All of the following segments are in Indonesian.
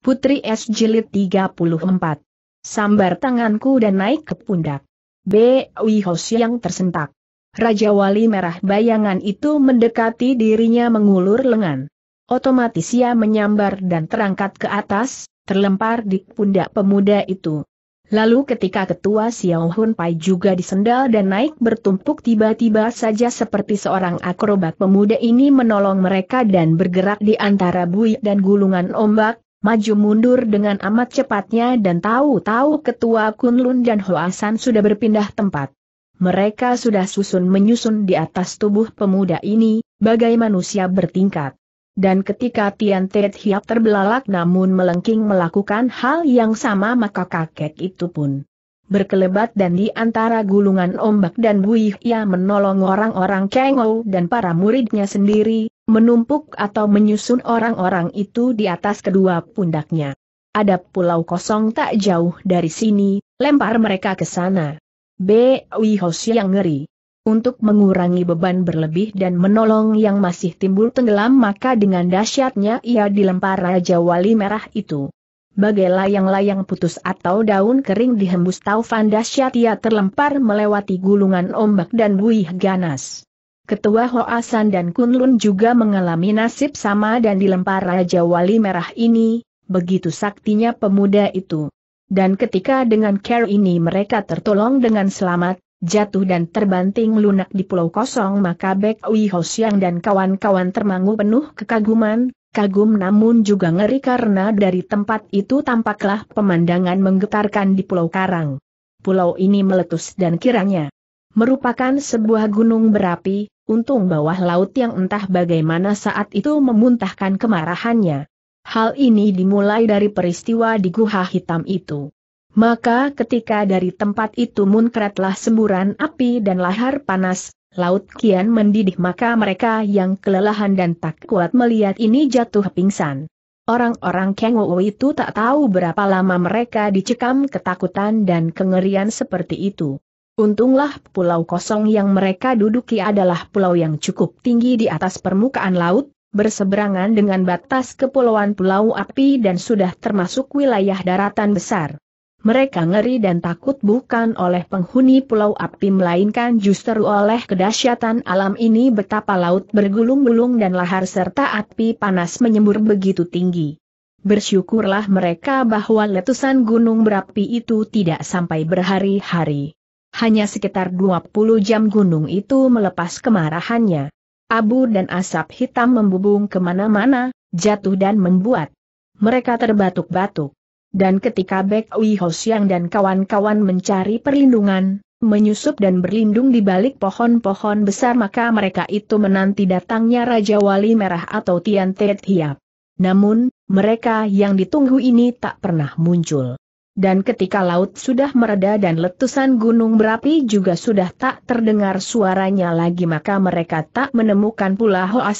Putri S. Jilid 34. Sambar tanganku dan naik ke pundak. B. Wihos yang tersentak. Raja Wali Merah bayangan itu mendekati dirinya mengulur lengan. Otomatis ia menyambar dan terangkat ke atas, terlempar di pundak pemuda itu. Lalu ketika ketua Xiao Hun Pai juga disendal dan naik bertumpuk tiba-tiba saja seperti seorang akrobat pemuda ini menolong mereka dan bergerak di antara bui dan gulungan ombak, maju mundur dengan amat cepatnya dan tahu-tahu ketua Kunlun dan Hoasan sudah berpindah tempat. Mereka sudah susun menyusun di atas tubuh pemuda ini, bagai manusia bertingkat. Dan ketika Tian Tet Hiap terbelalak namun melengking melakukan hal yang sama maka kakek itu pun berkelebat dan di antara gulungan ombak dan buih ia menolong orang-orang Kengou dan para muridnya sendiri, menumpuk atau menyusun orang-orang itu di atas kedua pundaknya. Ada pulau kosong tak jauh dari sini, lempar mereka ke sana. B. Wihos yang ngeri. Untuk mengurangi beban berlebih dan menolong yang masih timbul tenggelam maka dengan dahsyatnya ia dilempar Raja Wali Merah itu. Bagai layang-layang putus atau daun kering dihembus taufan dahsyat ia terlempar melewati gulungan ombak dan buih ganas. Ketua Hoasan dan Kunlun juga mengalami nasib sama dan dilempar Raja Wali Merah ini, begitu saktinya pemuda itu. Dan ketika dengan care ini mereka tertolong dengan selamat, jatuh dan terbanting lunak di pulau kosong maka Bek Ui Ho dan kawan-kawan termangu penuh kekaguman, kagum namun juga ngeri karena dari tempat itu tampaklah pemandangan menggetarkan di pulau Karang. Pulau ini meletus dan kiranya merupakan sebuah gunung berapi, untung bawah laut yang entah bagaimana saat itu memuntahkan kemarahannya. Hal ini dimulai dari peristiwa di Guha Hitam itu. Maka ketika dari tempat itu munkratlah semburan api dan lahar panas, laut kian mendidih maka mereka yang kelelahan dan tak kuat melihat ini jatuh pingsan. Orang-orang Kengowo itu tak tahu berapa lama mereka dicekam ketakutan dan kengerian seperti itu. Untunglah pulau kosong yang mereka duduki adalah pulau yang cukup tinggi di atas permukaan laut, berseberangan dengan batas kepulauan Pulau Api dan sudah termasuk wilayah daratan besar. Mereka ngeri dan takut bukan oleh penghuni Pulau Api melainkan justru oleh kedahsyatan alam ini betapa laut bergulung-gulung dan lahar serta api panas menyembur begitu tinggi. Bersyukurlah mereka bahwa letusan gunung berapi itu tidak sampai berhari-hari. Hanya sekitar 20 jam gunung itu melepas kemarahannya. Abu dan asap hitam membubung kemana-mana, jatuh dan membuat mereka terbatuk-batuk. Dan ketika Bek Ui Hosyang dan kawan-kawan mencari perlindungan, menyusup dan berlindung di balik pohon-pohon besar maka mereka itu menanti datangnya Raja Wali Merah atau Tian Tiet Hiap. Namun, mereka yang ditunggu ini tak pernah muncul dan ketika laut sudah mereda dan letusan gunung berapi juga sudah tak terdengar suaranya lagi maka mereka tak menemukan pula Hoa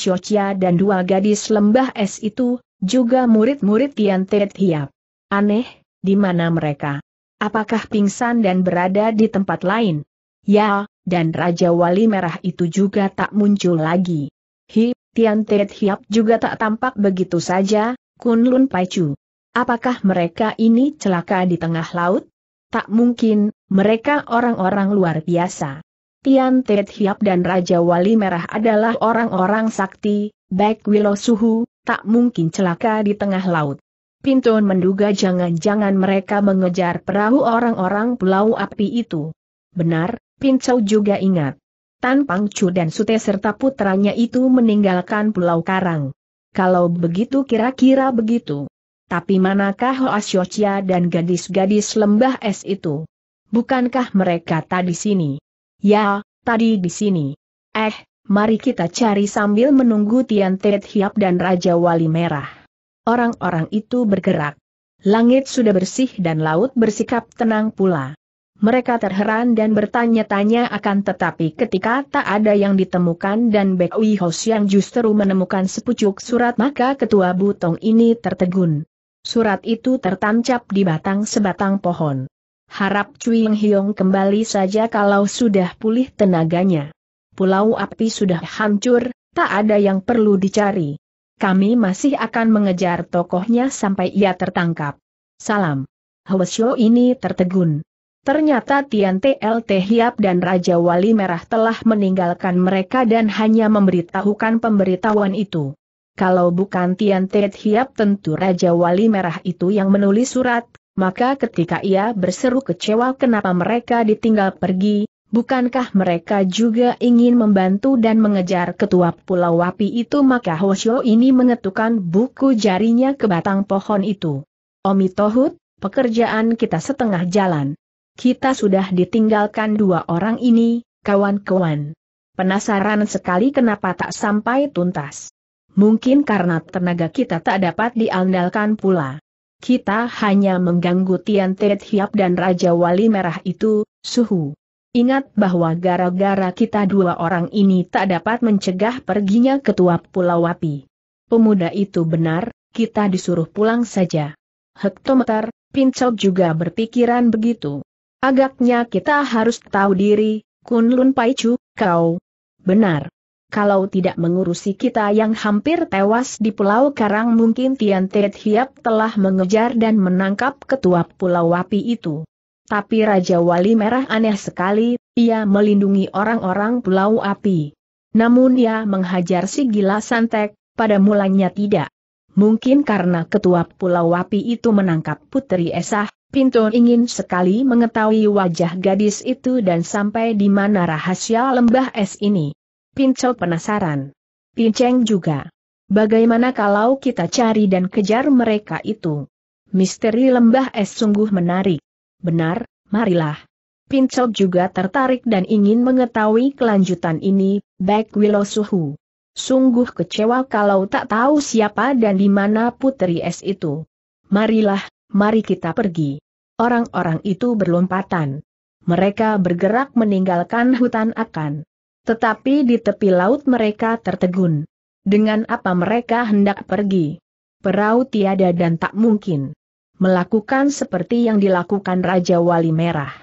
dan dua gadis lembah es itu, juga murid-murid Tian Tet Hiap. Aneh, di mana mereka? Apakah pingsan dan berada di tempat lain? Ya, dan Raja Wali Merah itu juga tak muncul lagi. Hi, Tian Tet Hiap juga tak tampak begitu saja, Kun Lun Pacu. Apakah mereka ini celaka di tengah laut? Tak mungkin, mereka orang-orang luar biasa. Tian Tet Hiap dan Raja Wali Merah adalah orang-orang sakti, baik Wilo Suhu, tak mungkin celaka di tengah laut. Pinton menduga jangan-jangan mereka mengejar perahu orang-orang pulau api itu. Benar, Pincau juga ingat. Tan Pangcu dan Sute serta putranya itu meninggalkan Pulau Karang. Kalau begitu kira-kira begitu. Tapi manakah Hoas Yochia dan gadis-gadis lembah es itu? Bukankah mereka tadi sini? Ya, tadi di sini. Eh, mari kita cari sambil menunggu Tian Tet Hiap dan Raja Wali Merah. Orang-orang itu bergerak. Langit sudah bersih dan laut bersikap tenang pula. Mereka terheran dan bertanya-tanya akan tetapi ketika tak ada yang ditemukan dan Bekwi Hos yang justru menemukan sepucuk surat maka ketua butong ini tertegun. Surat itu tertancap di batang sebatang pohon. Harap Cui Hyong kembali saja kalau sudah pulih tenaganya. Pulau api sudah hancur, tak ada yang perlu dicari. Kami masih akan mengejar tokohnya sampai ia tertangkap. Salam. Hwasyo ini tertegun. Ternyata Tian TLT Hiap dan Raja Wali Merah telah meninggalkan mereka dan hanya memberitahukan pemberitahuan itu. Kalau bukan Tian Tet Hiap tentu Raja Wali Merah itu yang menulis surat, maka ketika ia berseru kecewa kenapa mereka ditinggal pergi, bukankah mereka juga ingin membantu dan mengejar ketua Pulau Wapi itu maka Hoshio ini mengetukkan buku jarinya ke batang pohon itu. Omi Tohut, pekerjaan kita setengah jalan. Kita sudah ditinggalkan dua orang ini, kawan-kawan. Penasaran sekali kenapa tak sampai tuntas mungkin karena tenaga kita tak dapat diandalkan pula. Kita hanya mengganggu Tian Tiet Hiap dan Raja Wali Merah itu, suhu. Ingat bahwa gara-gara kita dua orang ini tak dapat mencegah perginya ketua Pulau Wapi. Pemuda itu benar, kita disuruh pulang saja. Hektometer, Pincok juga berpikiran begitu. Agaknya kita harus tahu diri, Kunlun Paicu, kau. Benar kalau tidak mengurusi kita yang hampir tewas di Pulau Karang mungkin Tian Tiet Hiap telah mengejar dan menangkap ketua Pulau Wapi itu. Tapi Raja Wali Merah aneh sekali, ia melindungi orang-orang Pulau Api. Namun ia menghajar si gila santek, pada mulanya tidak. Mungkin karena ketua Pulau Wapi itu menangkap Putri Esah, Pinto ingin sekali mengetahui wajah gadis itu dan sampai di mana rahasia lembah es ini. Pincel penasaran. Pinceng juga. Bagaimana kalau kita cari dan kejar mereka itu? Misteri lembah es sungguh menarik. Benar, marilah. Pincel juga tertarik dan ingin mengetahui kelanjutan ini, baik Willow Suhu. Sungguh kecewa kalau tak tahu siapa dan di mana putri es itu. Marilah, mari kita pergi. Orang-orang itu berlompatan. Mereka bergerak meninggalkan hutan akan. Tetapi di tepi laut mereka tertegun. Dengan apa mereka hendak pergi? Perahu tiada dan tak mungkin. Melakukan seperti yang dilakukan Raja Wali Merah.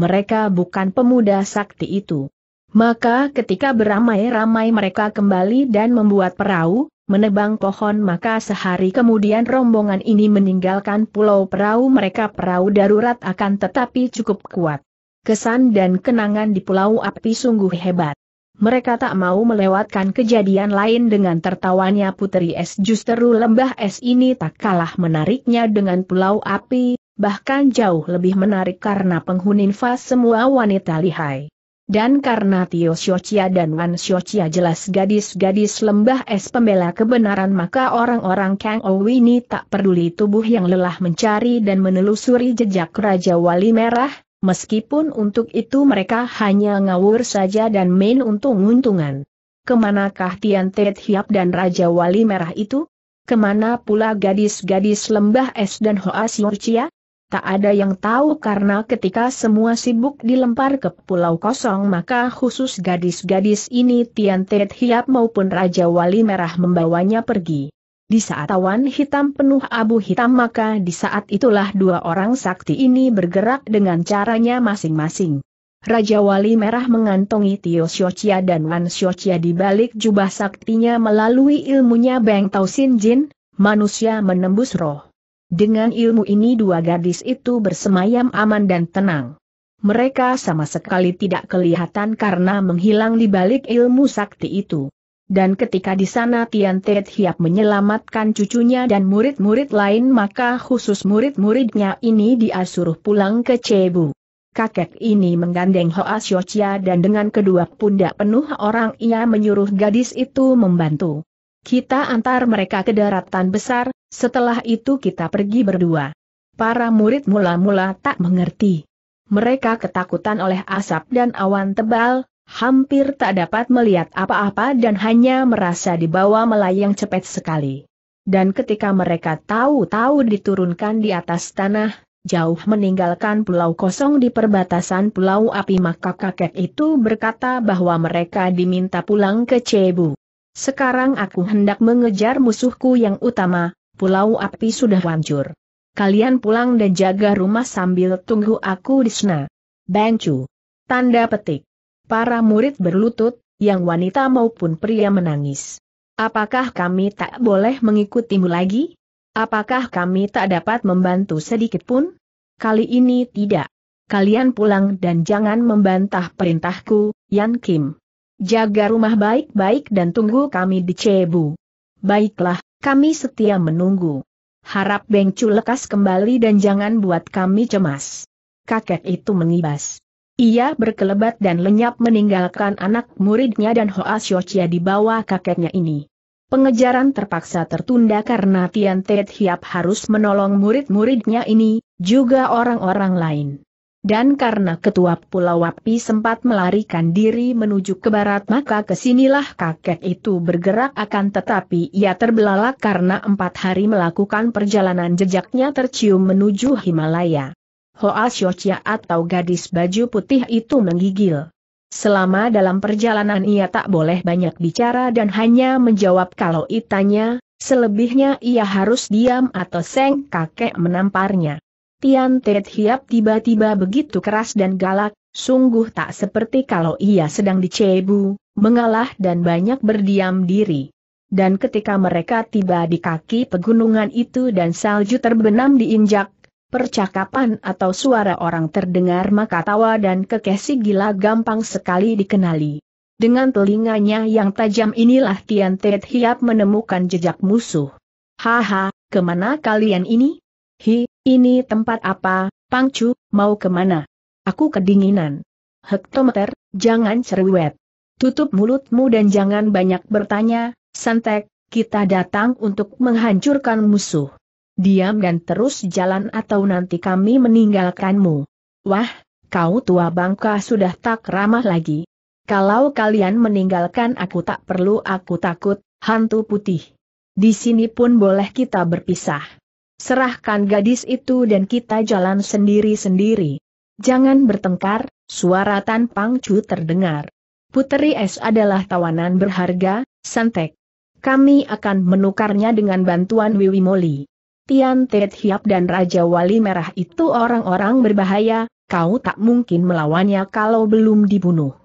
Mereka bukan pemuda sakti itu. Maka ketika beramai-ramai mereka kembali dan membuat perahu, menebang pohon maka sehari kemudian rombongan ini meninggalkan pulau perahu mereka perahu darurat akan tetapi cukup kuat. Kesan dan kenangan di pulau api sungguh hebat mereka tak mau melewatkan kejadian lain dengan tertawanya Putri Es justeru lembah es ini tak kalah menariknya dengan pulau api, bahkan jauh lebih menarik karena penghuni fas semua wanita lihai. Dan karena Tio Xiochia dan Wan Xiochia jelas gadis-gadis lembah es pembela kebenaran maka orang-orang Kang Owi ini tak peduli tubuh yang lelah mencari dan menelusuri jejak Raja Wali Merah, Meskipun untuk itu mereka hanya ngawur saja dan main untung-untungan. Kemanakah Tian Tet Hiap dan Raja Wali Merah itu? Kemana pula gadis-gadis lembah es dan Hoa Siurcia? Tak ada yang tahu karena ketika semua sibuk dilempar ke pulau kosong maka khusus gadis-gadis ini Tian Tet Hiap maupun Raja Wali Merah membawanya pergi. Di saat awan hitam penuh abu hitam maka di saat itulah dua orang sakti ini bergerak dengan caranya masing-masing. Raja Wali Merah mengantongi Tio Xiochia dan Wan Xiochia di balik jubah saktinya melalui ilmunya Beng Tau Sin Jin, manusia menembus roh. Dengan ilmu ini dua gadis itu bersemayam aman dan tenang. Mereka sama sekali tidak kelihatan karena menghilang di balik ilmu sakti itu. Dan ketika di sana Tian Tet Hiap menyelamatkan cucunya dan murid-murid lain maka khusus murid-muridnya ini diasuruh pulang ke Cebu. Kakek ini menggandeng Hoa Xiochia dan dengan kedua pundak penuh orang ia menyuruh gadis itu membantu. Kita antar mereka ke daratan besar, setelah itu kita pergi berdua. Para murid mula-mula tak mengerti. Mereka ketakutan oleh asap dan awan tebal, hampir tak dapat melihat apa-apa dan hanya merasa dibawa melayang cepat sekali. Dan ketika mereka tahu-tahu diturunkan di atas tanah, jauh meninggalkan pulau kosong di perbatasan pulau api maka kakek itu berkata bahwa mereka diminta pulang ke Cebu. Sekarang aku hendak mengejar musuhku yang utama, pulau api sudah hancur. Kalian pulang dan jaga rumah sambil tunggu aku di sana. Bangcu. Tanda petik para murid berlutut, yang wanita maupun pria menangis. Apakah kami tak boleh mengikutimu lagi? Apakah kami tak dapat membantu sedikit pun? Kali ini tidak. Kalian pulang dan jangan membantah perintahku, Yan Kim. Jaga rumah baik-baik dan tunggu kami di Cebu. Baiklah, kami setia menunggu. Harap Bengcu lekas kembali dan jangan buat kami cemas. Kakek itu mengibas. Ia berkelebat dan lenyap meninggalkan anak muridnya dan Hoa Xiochia di bawah kakeknya ini. Pengejaran terpaksa tertunda karena Tian Tet Hiap harus menolong murid-muridnya ini, juga orang-orang lain. Dan karena ketua Pulau Wapi sempat melarikan diri menuju ke barat maka kesinilah kakek itu bergerak akan tetapi ia terbelalak karena empat hari melakukan perjalanan jejaknya tercium menuju Himalaya. Hoa Xiochia atau gadis baju putih itu menggigil. Selama dalam perjalanan ia tak boleh banyak bicara dan hanya menjawab kalau itanya, selebihnya ia harus diam atau seng kakek menamparnya. Tian Ted Hiap tiba-tiba begitu keras dan galak, sungguh tak seperti kalau ia sedang dicebu, mengalah dan banyak berdiam diri dan ketika mereka tiba di kaki pegunungan itu dan salju terbenam diinjak, percakapan atau suara orang terdengar maka tawa dan kekesi gila gampang sekali dikenali. Dengan telinganya yang tajam inilah Tian Tet Hiap menemukan jejak musuh. Haha, kemana kalian ini? Hi, ini tempat apa, Pangcu, mau kemana? Aku kedinginan. Hektometer, jangan cerewet. Tutup mulutmu dan jangan banyak bertanya, Santek, kita datang untuk menghancurkan musuh. Diam dan terus jalan atau nanti kami meninggalkanmu. Wah, kau tua bangka sudah tak ramah lagi. Kalau kalian meninggalkan aku tak perlu aku takut, hantu putih. Di sini pun boleh kita berpisah. Serahkan gadis itu dan kita jalan sendiri-sendiri. Jangan bertengkar, suara Tan Pangcu terdengar. Puteri Es adalah tawanan berharga, Santek. Kami akan menukarnya dengan bantuan Wiwi Moli. Tian Tet Hiap dan Raja Wali Merah itu orang-orang berbahaya, kau tak mungkin melawannya kalau belum dibunuh.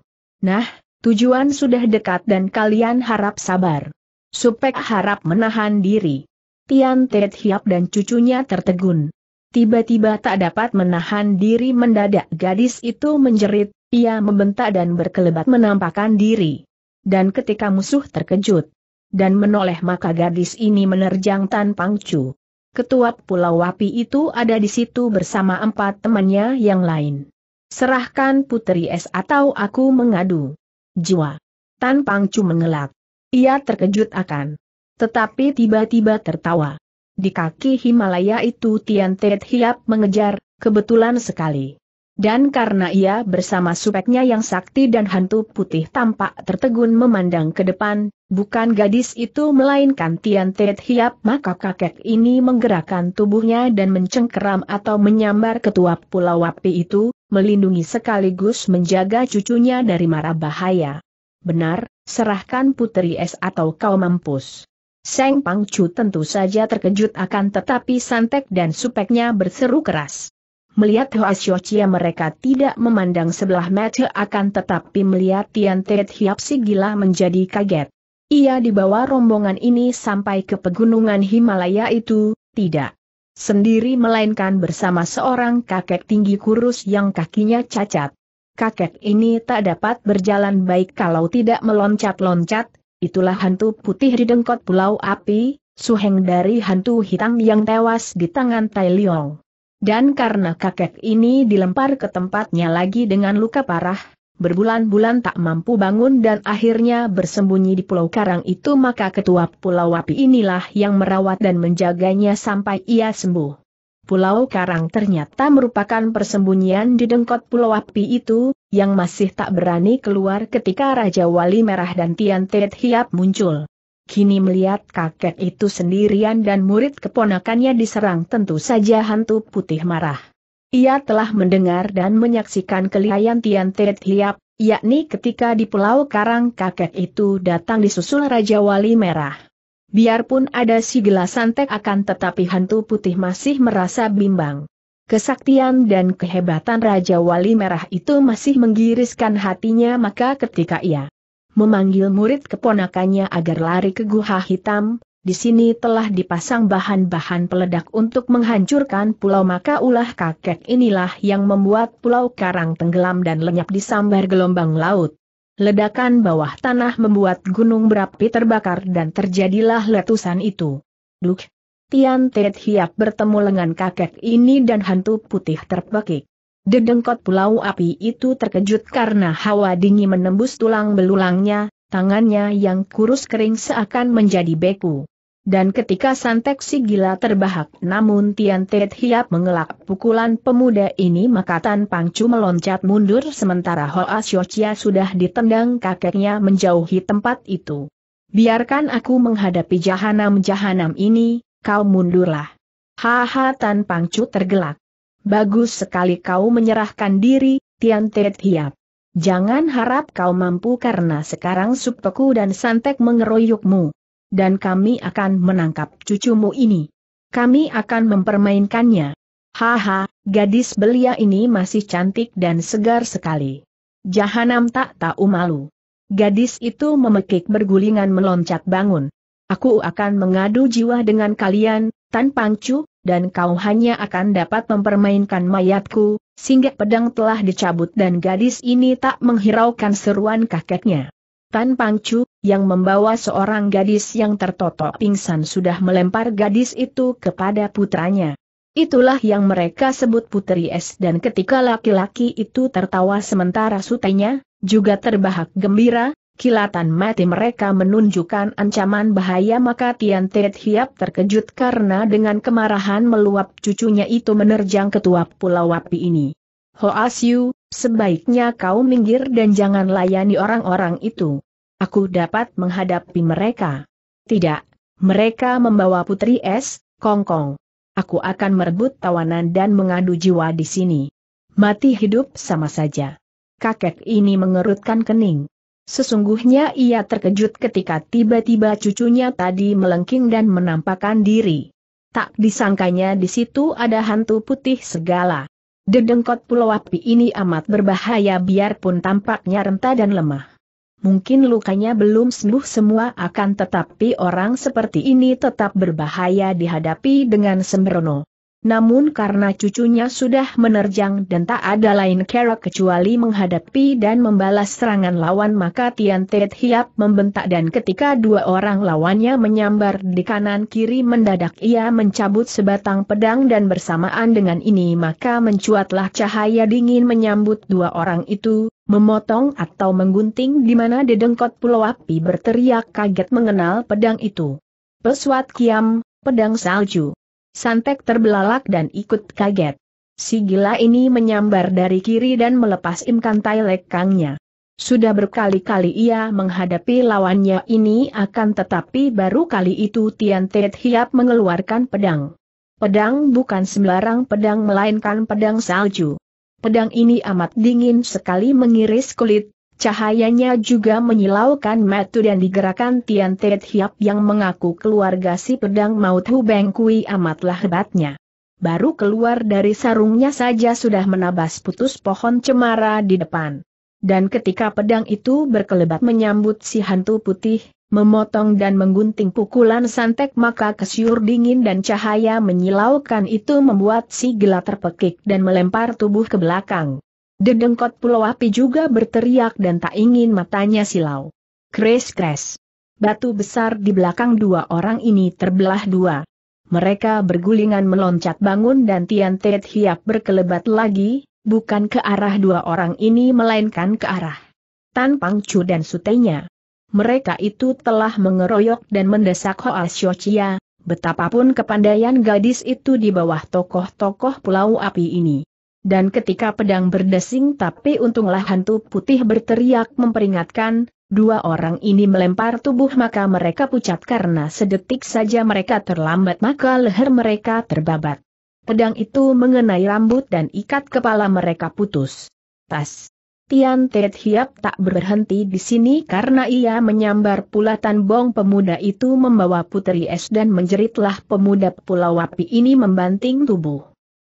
Nah, tujuan sudah dekat dan kalian harap sabar. Supek harap menahan diri. Tian Tet Hiap dan cucunya tertegun. Tiba-tiba tak dapat menahan diri mendadak gadis itu menjerit, ia membentak dan berkelebat menampakkan diri. Dan ketika musuh terkejut dan menoleh maka gadis ini menerjang tanpa Pangcu ketua Pulau Wapi itu ada di situ bersama empat temannya yang lain. Serahkan Putri es atau aku mengadu. Jiwa. Tan Pangcu mengelak. Ia terkejut akan. Tetapi tiba-tiba tertawa. Di kaki Himalaya itu Tian Tet Hiap mengejar, kebetulan sekali. Dan karena ia bersama supeknya yang sakti dan hantu putih tampak tertegun memandang ke depan, bukan gadis itu melainkan Tian Tet Hiap maka kakek ini menggerakkan tubuhnya dan mencengkeram atau menyambar ketua pulau api itu, melindungi sekaligus menjaga cucunya dari mara bahaya. Benar, serahkan putri es atau kau mampus. Seng Pangcu tentu saja terkejut akan tetapi Santek dan supeknya berseru keras. Melihat Hoa Xiochia mereka tidak memandang sebelah mata akan tetapi melihat Tian Tet Hiap si gila menjadi kaget. Ia dibawa rombongan ini sampai ke pegunungan Himalaya itu, tidak sendiri melainkan bersama seorang kakek tinggi kurus yang kakinya cacat. Kakek ini tak dapat berjalan baik kalau tidak meloncat-loncat, itulah hantu putih di dengkot pulau api, suheng dari hantu hitam yang tewas di tangan Tai Liong. Dan karena kakek ini dilempar ke tempatnya lagi dengan luka parah, berbulan-bulan tak mampu bangun dan akhirnya bersembunyi di Pulau Karang itu maka ketua Pulau Wapi inilah yang merawat dan menjaganya sampai ia sembuh. Pulau Karang ternyata merupakan persembunyian di dengkot Pulau Wapi itu, yang masih tak berani keluar ketika Raja Wali Merah dan Tian Tet Hiap muncul. Kini melihat kakek itu sendirian dan murid keponakannya diserang tentu saja hantu putih marah. Ia telah mendengar dan menyaksikan kelihayan Tian Tet Hiap, yakni ketika di Pulau Karang kakek itu datang disusul Raja Wali Merah. Biarpun ada si Santek akan tetapi hantu putih masih merasa bimbang. Kesaktian dan kehebatan Raja Wali Merah itu masih menggiriskan hatinya maka ketika ia memanggil murid keponakannya agar lari ke Guha Hitam, di sini telah dipasang bahan-bahan peledak untuk menghancurkan pulau maka ulah kakek inilah yang membuat pulau karang tenggelam dan lenyap di sambar gelombang laut. Ledakan bawah tanah membuat gunung berapi terbakar dan terjadilah letusan itu. Duk! Tian Tet Hiap bertemu lengan kakek ini dan hantu putih terpekik. Dedengkot pulau api itu terkejut karena hawa dingin menembus tulang belulangnya, tangannya yang kurus kering seakan menjadi beku. Dan ketika Santek si gila terbahak namun Tian Tet Hiap mengelak pukulan pemuda ini maka Tan Pangcu meloncat mundur sementara Hoa Siocia sudah ditendang kakeknya menjauhi tempat itu. Biarkan aku menghadapi jahanam-jahanam ini, kau mundurlah. Haha Tan Pangcu tergelak. Bagus sekali kau menyerahkan diri, Tian Tet Hiap. Jangan harap kau mampu karena sekarang Suptoku dan Santek mengeroyokmu. Dan kami akan menangkap cucumu ini. Kami akan mempermainkannya. Haha, gadis belia ini masih cantik dan segar sekali. Jahanam tak tahu malu. Gadis itu memekik bergulingan meloncat bangun. Aku akan mengadu jiwa dengan kalian, Tan Pangcu, dan kau hanya akan dapat mempermainkan mayatku, sehingga pedang telah dicabut dan gadis ini tak menghiraukan seruan kakeknya. Tan Pangcu, yang membawa seorang gadis yang tertotok pingsan sudah melempar gadis itu kepada putranya. Itulah yang mereka sebut putri es dan ketika laki-laki itu tertawa sementara sutenya, juga terbahak gembira, kilatan mati mereka menunjukkan ancaman bahaya maka Tian Tiet Hiap terkejut karena dengan kemarahan meluap cucunya itu menerjang ketua pulau api ini. Ho Asyu, sebaiknya kau minggir dan jangan layani orang-orang itu. Aku dapat menghadapi mereka. Tidak, mereka membawa putri es, kongkong. Aku akan merebut tawanan dan mengadu jiwa di sini. Mati hidup sama saja. Kakek ini mengerutkan kening. Sesungguhnya ia terkejut ketika tiba-tiba cucunya tadi melengking dan menampakkan diri. Tak disangkanya di situ ada hantu putih segala. Dedengkot pulau api ini amat berbahaya biarpun tampaknya renta dan lemah. Mungkin lukanya belum sembuh semua akan tetapi orang seperti ini tetap berbahaya dihadapi dengan sembrono. Namun karena cucunya sudah menerjang dan tak ada lain cara kecuali menghadapi dan membalas serangan lawan maka Tian Tet Hiap membentak dan ketika dua orang lawannya menyambar di kanan kiri mendadak ia mencabut sebatang pedang dan bersamaan dengan ini maka mencuatlah cahaya dingin menyambut dua orang itu, memotong atau menggunting di mana dedengkot pulau api berteriak kaget mengenal pedang itu. Pesuat Kiam, Pedang Salju Santek terbelalak dan ikut kaget. Si gila ini menyambar dari kiri dan melepas imkan tai lekangnya. Sudah berkali-kali ia menghadapi lawannya ini akan tetapi baru kali itu Tian Tet Hiap mengeluarkan pedang. Pedang bukan sembarang pedang melainkan pedang salju. Pedang ini amat dingin sekali mengiris kulit, Cahayanya juga menyilaukan metu dan digerakkan Tian Tet Hiap yang mengaku keluarga si pedang maut Hu Beng Kui amatlah hebatnya. Baru keluar dari sarungnya saja sudah menabas putus pohon cemara di depan. Dan ketika pedang itu berkelebat menyambut si hantu putih, memotong dan menggunting pukulan santek maka kesyur dingin dan cahaya menyilaukan itu membuat si gelap terpekik dan melempar tubuh ke belakang. Dedengkot Pulau Api juga berteriak dan tak ingin matanya silau. Kres-kres. Batu besar di belakang dua orang ini terbelah dua. Mereka bergulingan meloncat bangun dan Tian Tet Hiap berkelebat lagi, bukan ke arah dua orang ini melainkan ke arah Tan Pang Chu dan sutenya. Mereka itu telah mengeroyok dan mendesak Hoa Chia, betapapun kepandaian gadis itu di bawah tokoh-tokoh Pulau Api ini. Dan ketika pedang berdesing tapi untunglah hantu putih berteriak memperingatkan, dua orang ini melempar tubuh maka mereka pucat karena sedetik saja mereka terlambat maka leher mereka terbabat. Pedang itu mengenai rambut dan ikat kepala mereka putus. Tas. Tian Tet Hiap tak berhenti di sini karena ia menyambar pula Tan Bong pemuda itu membawa putri es dan menjeritlah pemuda pulau api ini membanting tubuh.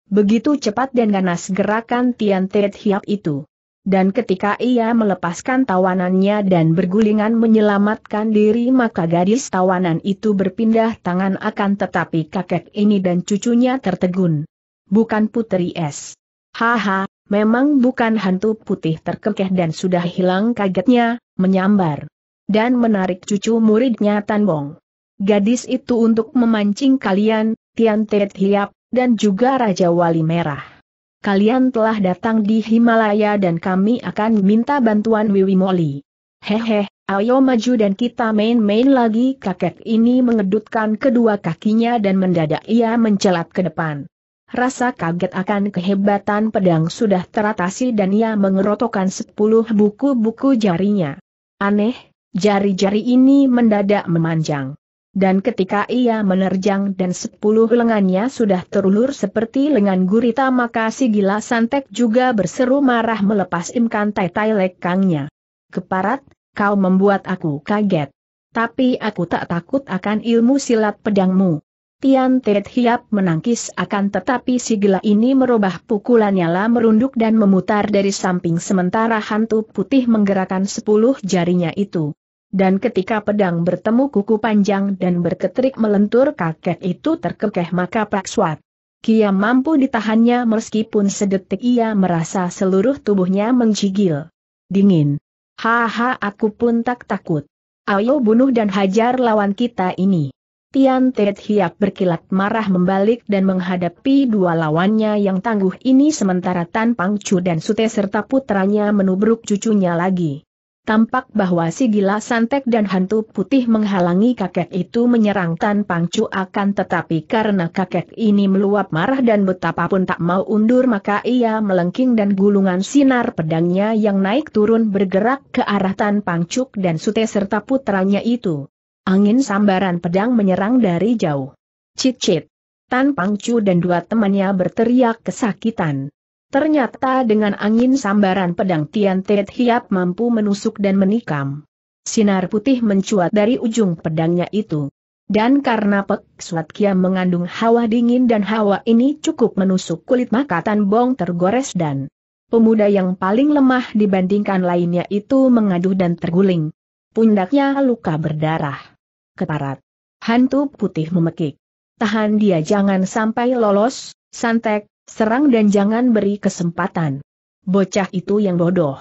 Begitu cepat dan ganas gerakan Tian Tet Hiap itu. Dan ketika ia melepaskan tawanannya dan bergulingan menyelamatkan diri maka gadis tawanan itu berpindah tangan akan tetapi kakek ini dan cucunya tertegun. Bukan putri es. Haha, memang bukan hantu putih terkekeh dan sudah hilang kagetnya, menyambar. Dan menarik cucu muridnya Tanbong. Gadis itu untuk memancing kalian, Tian Tet Hiap, dan juga Raja Wali Merah. Kalian telah datang di Himalaya dan kami akan minta bantuan Wiwi Moli. Hehe, ayo maju dan kita main-main lagi kakek ini mengedutkan kedua kakinya dan mendadak ia mencelat ke depan. Rasa kaget akan kehebatan pedang sudah teratasi dan ia mengerotokan sepuluh buku-buku jarinya. Aneh, jari-jari ini mendadak memanjang. Dan ketika ia menerjang dan sepuluh lengannya sudah terulur seperti lengan gurita maka si gila santek juga berseru marah melepas imkan tai tai lekangnya. Keparat, kau membuat aku kaget. Tapi aku tak takut akan ilmu silat pedangmu. Tian Tet Hiap menangkis akan tetapi si gila ini merubah pukulannya lah merunduk dan memutar dari samping sementara hantu putih menggerakkan sepuluh jarinya itu. Dan ketika pedang bertemu kuku panjang dan berketrik melentur kakek itu terkekeh maka Pak Pakswat. Kia mampu ditahannya meskipun sedetik ia merasa seluruh tubuhnya menggigil. Dingin. Haha aku pun tak takut. Ayo bunuh dan hajar lawan kita ini. Tian Tet Hiap berkilat marah membalik dan menghadapi dua lawannya yang tangguh ini sementara Tan Pang Chu dan Sute serta putranya menubruk cucunya lagi. Tampak bahwa si gila santek dan hantu putih menghalangi kakek itu menyerang Tan Pangcu akan tetapi karena kakek ini meluap marah dan betapapun tak mau undur maka ia melengking dan gulungan sinar pedangnya yang naik turun bergerak ke arah Tan Pangcuk dan Sute serta putranya itu. Angin sambaran pedang menyerang dari jauh. Cicit. Tan Pangcu dan dua temannya berteriak kesakitan. Ternyata dengan angin sambaran pedang Tian Tet Hiap mampu menusuk dan menikam. Sinar putih mencuat dari ujung pedangnya itu. Dan karena Pek Suat Kiam mengandung hawa dingin dan hawa ini cukup menusuk kulit maka Tan Bong tergores dan pemuda yang paling lemah dibandingkan lainnya itu mengaduh dan terguling. Pundaknya luka berdarah. Keparat. Hantu putih memekik. Tahan dia jangan sampai lolos, santek, Serang dan jangan beri kesempatan. Bocah itu yang bodoh.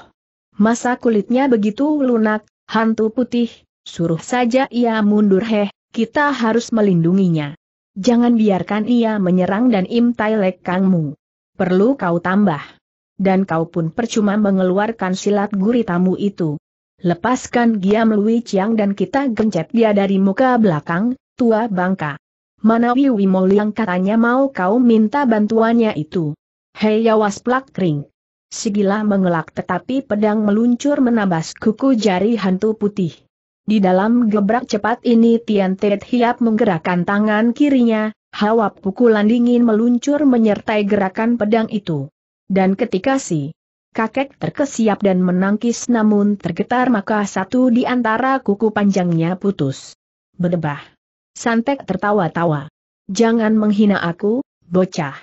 Masa kulitnya begitu lunak, hantu putih, suruh saja ia mundur heh, kita harus melindunginya. Jangan biarkan ia menyerang dan imtai lekangmu. Perlu kau tambah. Dan kau pun percuma mengeluarkan silat guritamu itu. Lepaskan Giam Lui Chiang dan kita gencet dia dari muka belakang, tua bangka. Mana Wiwi Moliang katanya mau kau minta bantuannya itu. Hei yawas plak kering. Sigila mengelak tetapi pedang meluncur menabas kuku jari hantu putih. Di dalam gebrak cepat ini Tian Tet Hiap menggerakkan tangan kirinya, hawa pukulan dingin meluncur menyertai gerakan pedang itu. Dan ketika si kakek terkesiap dan menangkis namun tergetar maka satu di antara kuku panjangnya putus. Berdebah. Santek tertawa-tawa. Jangan menghina aku, bocah.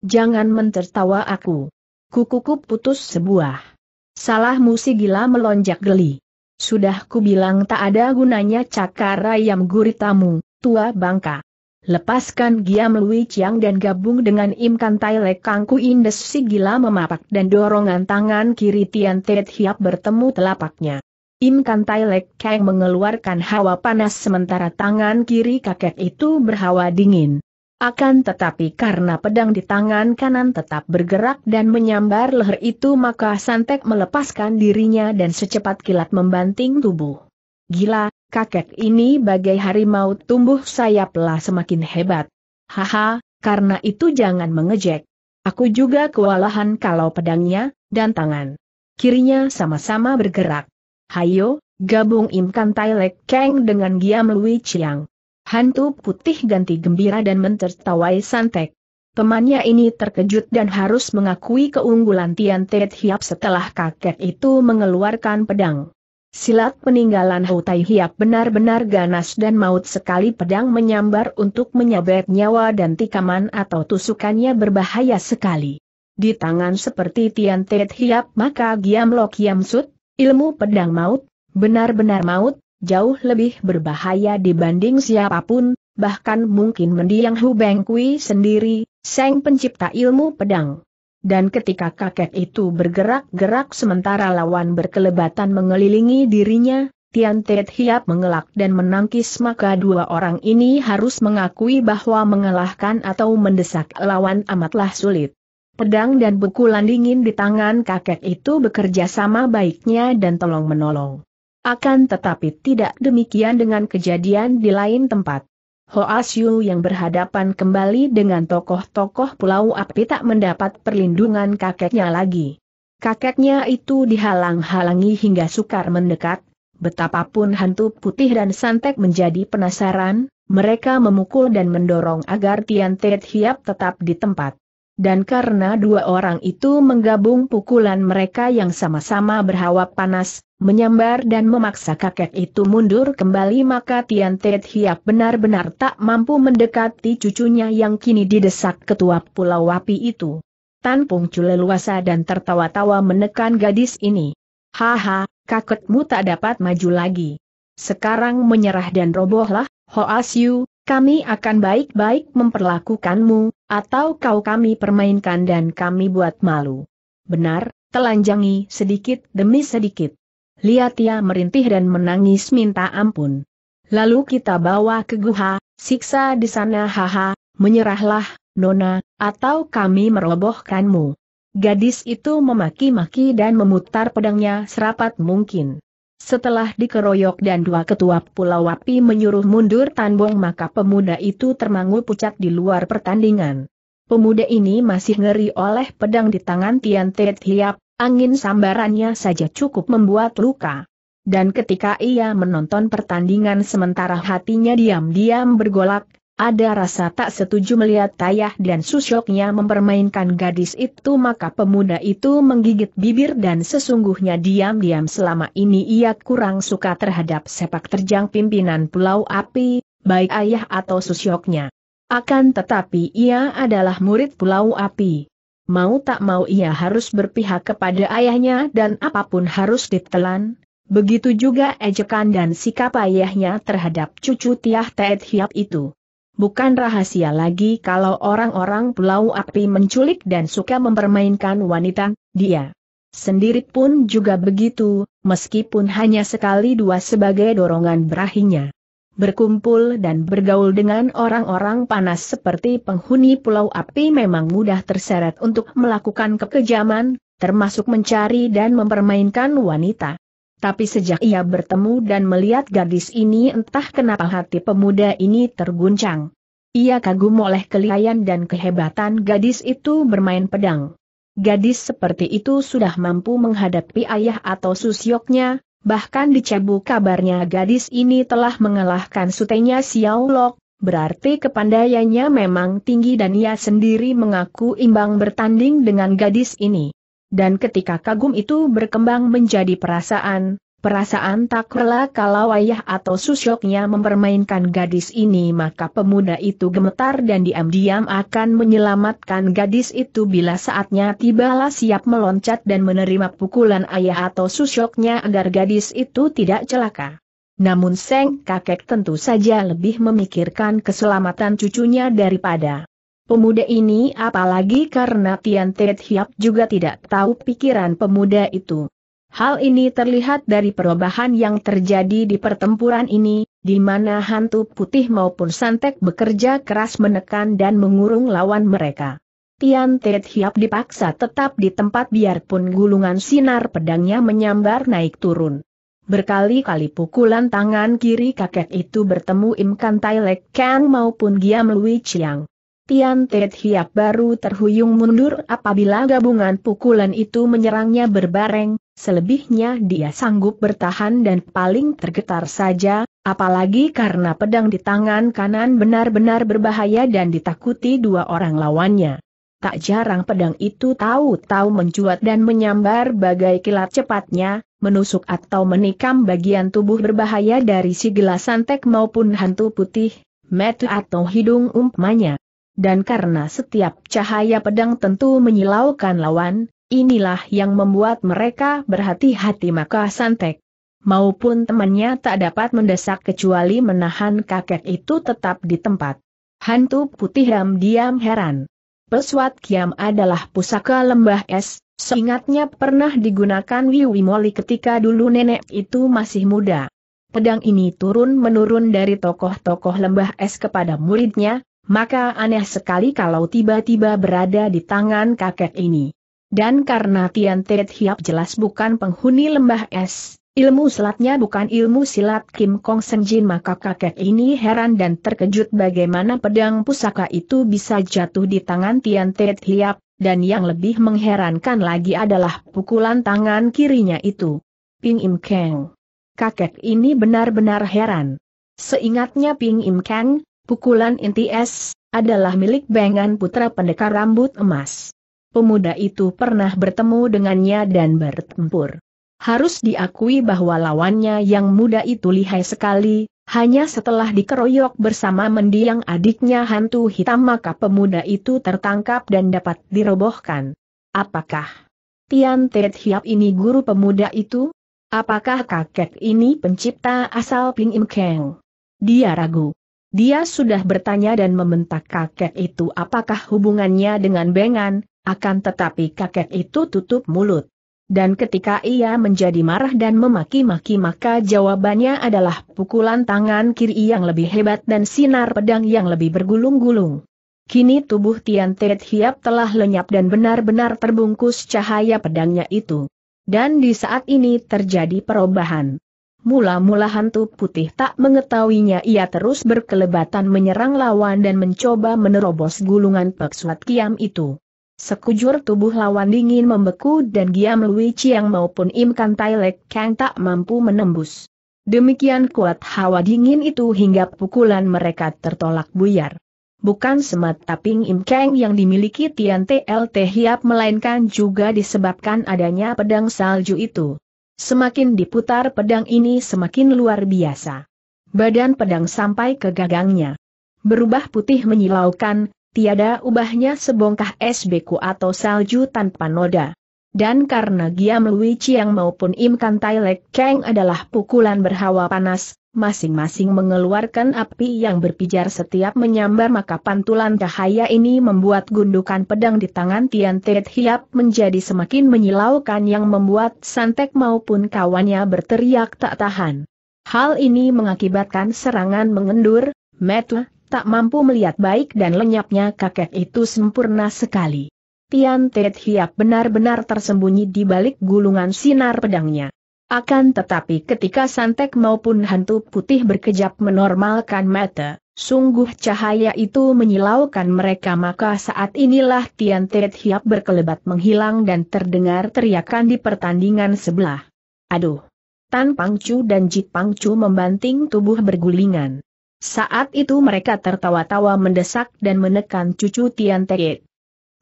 Jangan mentertawa aku. Kukuku putus sebuah. Salahmu si gila melonjak geli. Sudah ku bilang tak ada gunanya cakar ayam guritamu, tua bangka. Lepaskan Giam Lui Chiang dan gabung dengan Im Kantai Kangku Indes si gila memapak dan dorongan tangan kiri Tian Tet Hiap bertemu telapaknya. Im Kan Tailek Kang mengeluarkan hawa panas sementara tangan kiri kakek itu berhawa dingin. Akan tetapi karena pedang di tangan kanan tetap bergerak dan menyambar leher itu maka Santek melepaskan dirinya dan secepat kilat membanting tubuh. Gila, kakek ini bagai harimau tumbuh sayaplah semakin hebat. Haha, karena itu jangan mengejek. Aku juga kewalahan kalau pedangnya, dan tangan. Kirinya sama-sama bergerak. Hayo, gabung Imkan Tailek Kang dengan Giam Lui Chiang. Hantu putih ganti gembira dan mentertawai Santek. Temannya ini terkejut dan harus mengakui keunggulan Tian Tet Hiap setelah kakek itu mengeluarkan pedang. Silat peninggalan Hou Tai Hiap benar-benar ganas dan maut sekali pedang menyambar untuk menyabet nyawa dan tikaman atau tusukannya berbahaya sekali. Di tangan seperti Tian Tet Hiap maka Giam Lok Yam Sut, Ilmu pedang maut, benar-benar maut, jauh lebih berbahaya dibanding siapapun, bahkan mungkin mendiang Hubeng Kui sendiri, sang pencipta ilmu pedang. Dan ketika kakek itu bergerak-gerak sementara lawan berkelebatan mengelilingi dirinya, Tian Tet Hiap mengelak dan menangkis maka dua orang ini harus mengakui bahwa mengalahkan atau mendesak lawan amatlah sulit. Pedang dan pukulan dingin di tangan kakek itu bekerja sama baiknya dan tolong-menolong. Akan tetapi tidak demikian dengan kejadian di lain tempat. Ho Asyu yang berhadapan kembali dengan tokoh-tokoh Pulau Api tak mendapat perlindungan kakeknya lagi. Kakeknya itu dihalang-halangi hingga sukar mendekat, betapapun hantu putih dan santek menjadi penasaran, mereka memukul dan mendorong agar Tian Tet Hiap tetap di tempat dan karena dua orang itu menggabung pukulan mereka yang sama-sama berhawa panas, menyambar dan memaksa kakek itu mundur kembali maka Tian Tet Hiap benar-benar tak mampu mendekati cucunya yang kini didesak ketua Pulau Wapi itu. Tan Pung leluasa dan tertawa-tawa menekan gadis ini. Haha, kakekmu tak dapat maju lagi. Sekarang menyerah dan robohlah, Ho Siu, kami akan baik-baik memperlakukanmu, atau kau kami permainkan dan kami buat malu. Benar, telanjangi sedikit demi sedikit. Lihat ia merintih dan menangis minta ampun. Lalu kita bawa ke guha, siksa di sana haha, menyerahlah, nona, atau kami merobohkanmu. Gadis itu memaki-maki dan memutar pedangnya serapat mungkin. Setelah dikeroyok dan dua ketua Pulau Wapi menyuruh mundur Tanbong maka pemuda itu termangu pucat di luar pertandingan. Pemuda ini masih ngeri oleh pedang di tangan Tian Tiet Hiap, angin sambarannya saja cukup membuat luka. Dan ketika ia menonton pertandingan sementara hatinya diam-diam bergolak, ada rasa tak setuju melihat Tayah dan Susyoknya mempermainkan gadis itu maka pemuda itu menggigit bibir dan sesungguhnya diam-diam selama ini ia kurang suka terhadap sepak terjang pimpinan Pulau Api, baik ayah atau Susyoknya. Akan tetapi ia adalah murid Pulau Api. Mau tak mau ia harus berpihak kepada ayahnya dan apapun harus ditelan, Begitu juga ejekan dan sikap ayahnya terhadap cucu Tiah teet Hiap itu. Bukan rahasia lagi kalau orang-orang Pulau Api menculik dan suka mempermainkan wanita, dia sendiri pun juga begitu, meskipun hanya sekali dua sebagai dorongan berahinya. Berkumpul dan bergaul dengan orang-orang panas seperti penghuni Pulau Api memang mudah terseret untuk melakukan kekejaman, termasuk mencari dan mempermainkan wanita. Tapi sejak ia bertemu dan melihat gadis ini entah kenapa hati pemuda ini terguncang. Ia kagum oleh kelihayan dan kehebatan gadis itu bermain pedang. Gadis seperti itu sudah mampu menghadapi ayah atau susyoknya, bahkan di kabarnya gadis ini telah mengalahkan sutenya Xiao Lok, berarti kepandaiannya memang tinggi dan ia sendiri mengaku imbang bertanding dengan gadis ini. Dan ketika kagum itu berkembang menjadi perasaan, perasaan tak rela kalau ayah atau susyoknya mempermainkan gadis ini maka pemuda itu gemetar dan diam-diam akan menyelamatkan gadis itu bila saatnya tibalah siap meloncat dan menerima pukulan ayah atau susyoknya agar gadis itu tidak celaka. Namun Seng kakek tentu saja lebih memikirkan keselamatan cucunya daripada pemuda ini apalagi karena Tian Tet Hiap juga tidak tahu pikiran pemuda itu. Hal ini terlihat dari perubahan yang terjadi di pertempuran ini, di mana hantu putih maupun santek bekerja keras menekan dan mengurung lawan mereka. Tian Tet Hiap dipaksa tetap di tempat biarpun gulungan sinar pedangnya menyambar naik turun. Berkali-kali pukulan tangan kiri kakek itu bertemu Imkan Tai Lek Kang maupun Giam Lui Chiang. Tian Tet Hiap baru terhuyung mundur apabila gabungan pukulan itu menyerangnya berbareng, selebihnya dia sanggup bertahan dan paling tergetar saja, apalagi karena pedang di tangan kanan benar-benar berbahaya dan ditakuti dua orang lawannya. Tak jarang pedang itu tahu-tahu mencuat dan menyambar bagai kilat cepatnya, menusuk atau menikam bagian tubuh berbahaya dari si gelas tek maupun hantu putih, metu atau hidung umpamanya dan karena setiap cahaya pedang tentu menyilaukan lawan, inilah yang membuat mereka berhati-hati maka Santek maupun temannya tak dapat mendesak kecuali menahan kakek itu tetap di tempat. Hantu putih ram diam heran. Peswat Kiam adalah pusaka lembah es, seingatnya pernah digunakan Wiwi Moli ketika dulu nenek itu masih muda. Pedang ini turun-menurun dari tokoh-tokoh lembah es kepada muridnya, maka aneh sekali kalau tiba-tiba berada di tangan kakek ini. Dan karena Tian Tet Hiap jelas bukan penghuni lembah es, ilmu silatnya bukan ilmu silat Kim Kong Senjin maka kakek ini heran dan terkejut bagaimana pedang pusaka itu bisa jatuh di tangan Tian Tet Hiap, dan yang lebih mengherankan lagi adalah pukulan tangan kirinya itu. Ping Im Kang. Kakek ini benar-benar heran. Seingatnya Ping Im Kang, Pukulan inti es, adalah milik Bengan putra pendekar rambut emas. Pemuda itu pernah bertemu dengannya dan bertempur. Harus diakui bahwa lawannya yang muda itu lihai sekali, hanya setelah dikeroyok bersama mendiang adiknya hantu hitam maka pemuda itu tertangkap dan dapat dirobohkan. Apakah Tian Tet Hiap ini guru pemuda itu? Apakah kakek ini pencipta asal Ping Im Keng? Dia ragu. Dia sudah bertanya dan membentak kakek itu apakah hubungannya dengan Bengan, akan tetapi kakek itu tutup mulut. Dan ketika ia menjadi marah dan memaki-maki maka jawabannya adalah pukulan tangan kiri yang lebih hebat dan sinar pedang yang lebih bergulung-gulung. Kini tubuh Tian Tet Hiap telah lenyap dan benar-benar terbungkus cahaya pedangnya itu. Dan di saat ini terjadi perubahan. Mula-mula hantu putih tak mengetahuinya ia terus berkelebatan menyerang lawan dan mencoba menerobos gulungan peksuat kiam itu. Sekujur tubuh lawan dingin membeku dan Giam Lui Chiang maupun imkan Kan Tai Kang tak mampu menembus. Demikian kuat hawa dingin itu hingga pukulan mereka tertolak buyar. Bukan semata Ping Im Kang yang dimiliki Tian TLT Hiap melainkan juga disebabkan adanya pedang salju itu. Semakin diputar pedang ini semakin luar biasa. Badan pedang sampai ke gagangnya. Berubah putih menyilaukan, tiada ubahnya sebongkah es beku atau salju tanpa noda. Dan karena Giam Lui Chiang maupun Im Kantai Lek Keng adalah pukulan berhawa panas, masing-masing mengeluarkan api yang berpijar setiap menyambar maka pantulan cahaya ini membuat gundukan pedang di tangan Tian Tiet Hiap menjadi semakin menyilaukan yang membuat Santek maupun kawannya berteriak tak tahan. Hal ini mengakibatkan serangan mengendur, Metu tak mampu melihat baik dan lenyapnya kakek itu sempurna sekali. Tian Tiet Hiap benar-benar tersembunyi di balik gulungan sinar pedangnya. Akan tetapi ketika santek maupun hantu putih berkejap menormalkan mata, sungguh cahaya itu menyilaukan mereka maka saat inilah Tian Teret Hiap berkelebat menghilang dan terdengar teriakan di pertandingan sebelah. Aduh! Tan Pangcu dan Jit Pangcu membanting tubuh bergulingan. Saat itu mereka tertawa-tawa mendesak dan menekan cucu Tian Teret.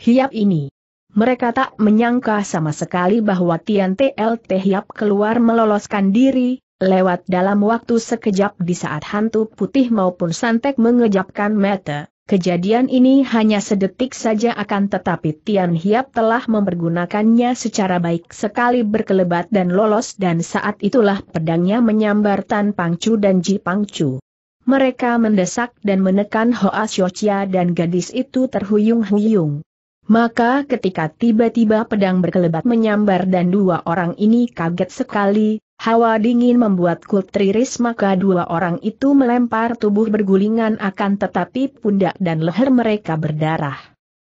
Hiap ini, mereka tak menyangka sama sekali bahwa Tian TL Hiap keluar meloloskan diri, lewat dalam waktu sekejap di saat hantu putih maupun santek mengejapkan mata. Kejadian ini hanya sedetik saja akan tetapi Tian Hiap telah mempergunakannya secara baik sekali berkelebat dan lolos dan saat itulah pedangnya menyambar Tan Pangcu dan Ji Pangcu. Mereka mendesak dan menekan Hoa Xiaochia dan gadis itu terhuyung-huyung. Maka ketika tiba-tiba pedang berkelebat menyambar dan dua orang ini kaget sekali, hawa dingin membuat kultriris maka dua orang itu melempar tubuh bergulingan akan tetapi pundak dan leher mereka berdarah.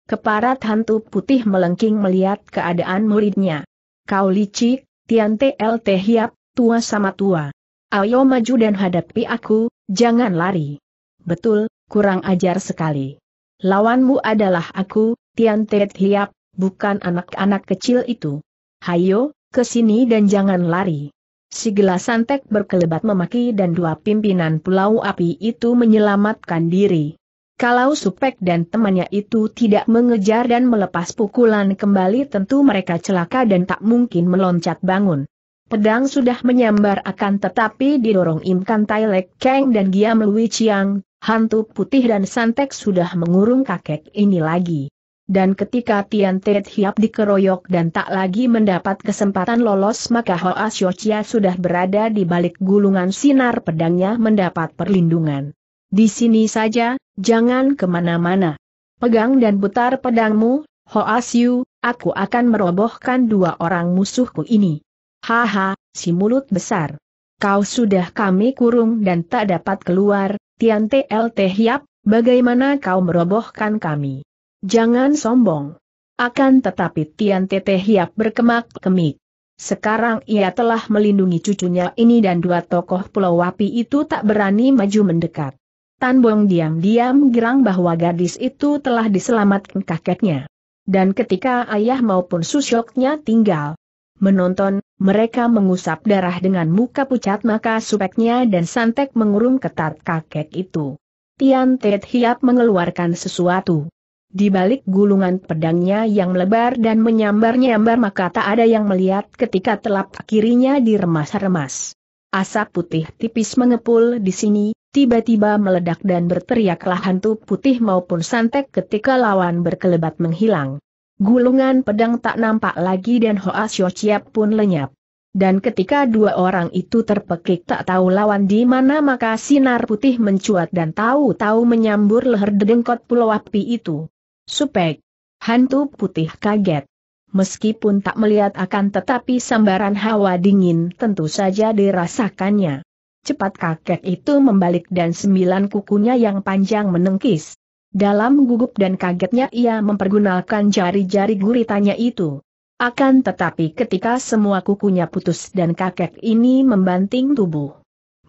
Keparat hantu putih melengking melihat keadaan muridnya. Kau licik, Tiante LT Hiap, tua sama tua. Ayo maju dan hadapi aku, jangan lari. Betul, kurang ajar sekali. Lawanmu adalah aku, Tian Tet Hiap, bukan anak-anak kecil itu. Hayo, ke sini dan jangan lari. Si gelas santek berkelebat memaki dan dua pimpinan pulau api itu menyelamatkan diri. Kalau Supek dan temannya itu tidak mengejar dan melepas pukulan kembali tentu mereka celaka dan tak mungkin meloncat bangun. Pedang sudah menyambar akan tetapi didorong Imkan Tailek Kang dan Giam Lui Chiang, hantu putih dan santek sudah mengurung kakek ini lagi dan ketika Tian Tiet Hiap dikeroyok dan tak lagi mendapat kesempatan lolos maka Hoa Xiaochia sudah berada di balik gulungan sinar pedangnya mendapat perlindungan. Di sini saja, jangan kemana-mana. Pegang dan putar pedangmu, Hoa Xiu, aku akan merobohkan dua orang musuhku ini. Haha, si mulut besar. Kau sudah kami kurung dan tak dapat keluar, Tian Tiet Hiap, bagaimana kau merobohkan kami? Jangan sombong. Akan tetapi Tian Tete Hiap berkemak-kemik. Sekarang ia telah melindungi cucunya ini dan dua tokoh Pulau Wapi itu tak berani maju mendekat. Tan Bong diam-diam girang bahwa gadis itu telah diselamatkan kakeknya. Dan ketika ayah maupun susyoknya tinggal menonton, mereka mengusap darah dengan muka pucat maka supeknya dan santek mengurung ketat kakek itu. Tian Tet Hiap mengeluarkan sesuatu. Di balik gulungan pedangnya yang melebar dan menyambar-nyambar maka tak ada yang melihat ketika telap kirinya diremas-remas. Asap putih tipis mengepul di sini, tiba-tiba meledak dan berteriaklah hantu putih maupun santek ketika lawan berkelebat menghilang. Gulungan pedang tak nampak lagi dan Hoas Chiap pun lenyap. Dan ketika dua orang itu terpekik tak tahu lawan di mana maka sinar putih mencuat dan tahu-tahu menyambur leher dedengkot pulau api itu. Supek. Hantu putih kaget. Meskipun tak melihat akan tetapi sambaran hawa dingin tentu saja dirasakannya. Cepat kakek itu membalik dan sembilan kukunya yang panjang menengkis. Dalam gugup dan kagetnya ia mempergunakan jari-jari guritanya itu. Akan tetapi ketika semua kukunya putus dan kakek ini membanting tubuh.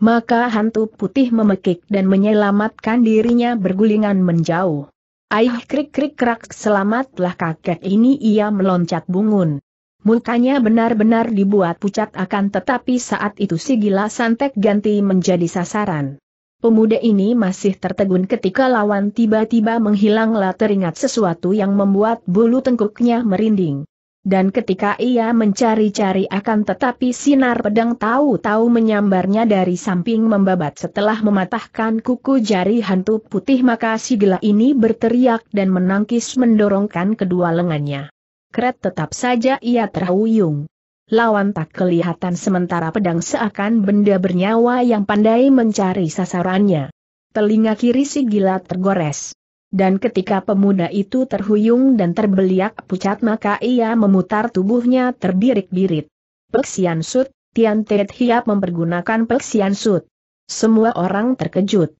Maka hantu putih memekik dan menyelamatkan dirinya bergulingan menjauh. Aih krik krik krak selamatlah kakek ini ia meloncat bungun. Mukanya benar-benar dibuat pucat akan tetapi saat itu si gila santek ganti menjadi sasaran. Pemuda ini masih tertegun ketika lawan tiba-tiba menghilanglah teringat sesuatu yang membuat bulu tengkuknya merinding dan ketika ia mencari-cari akan tetapi sinar pedang tahu-tahu menyambarnya dari samping membabat setelah mematahkan kuku jari hantu putih maka si gila ini berteriak dan menangkis mendorongkan kedua lengannya. Kret tetap saja ia terhuyung. Lawan tak kelihatan sementara pedang seakan benda bernyawa yang pandai mencari sasarannya. Telinga kiri si gila tergores. Dan ketika pemuda itu terhuyung dan terbeliak pucat maka ia memutar tubuhnya terbirik-birit. Peksian Sut, Tian Tet Hiap mempergunakan Peksian Sut. Semua orang terkejut.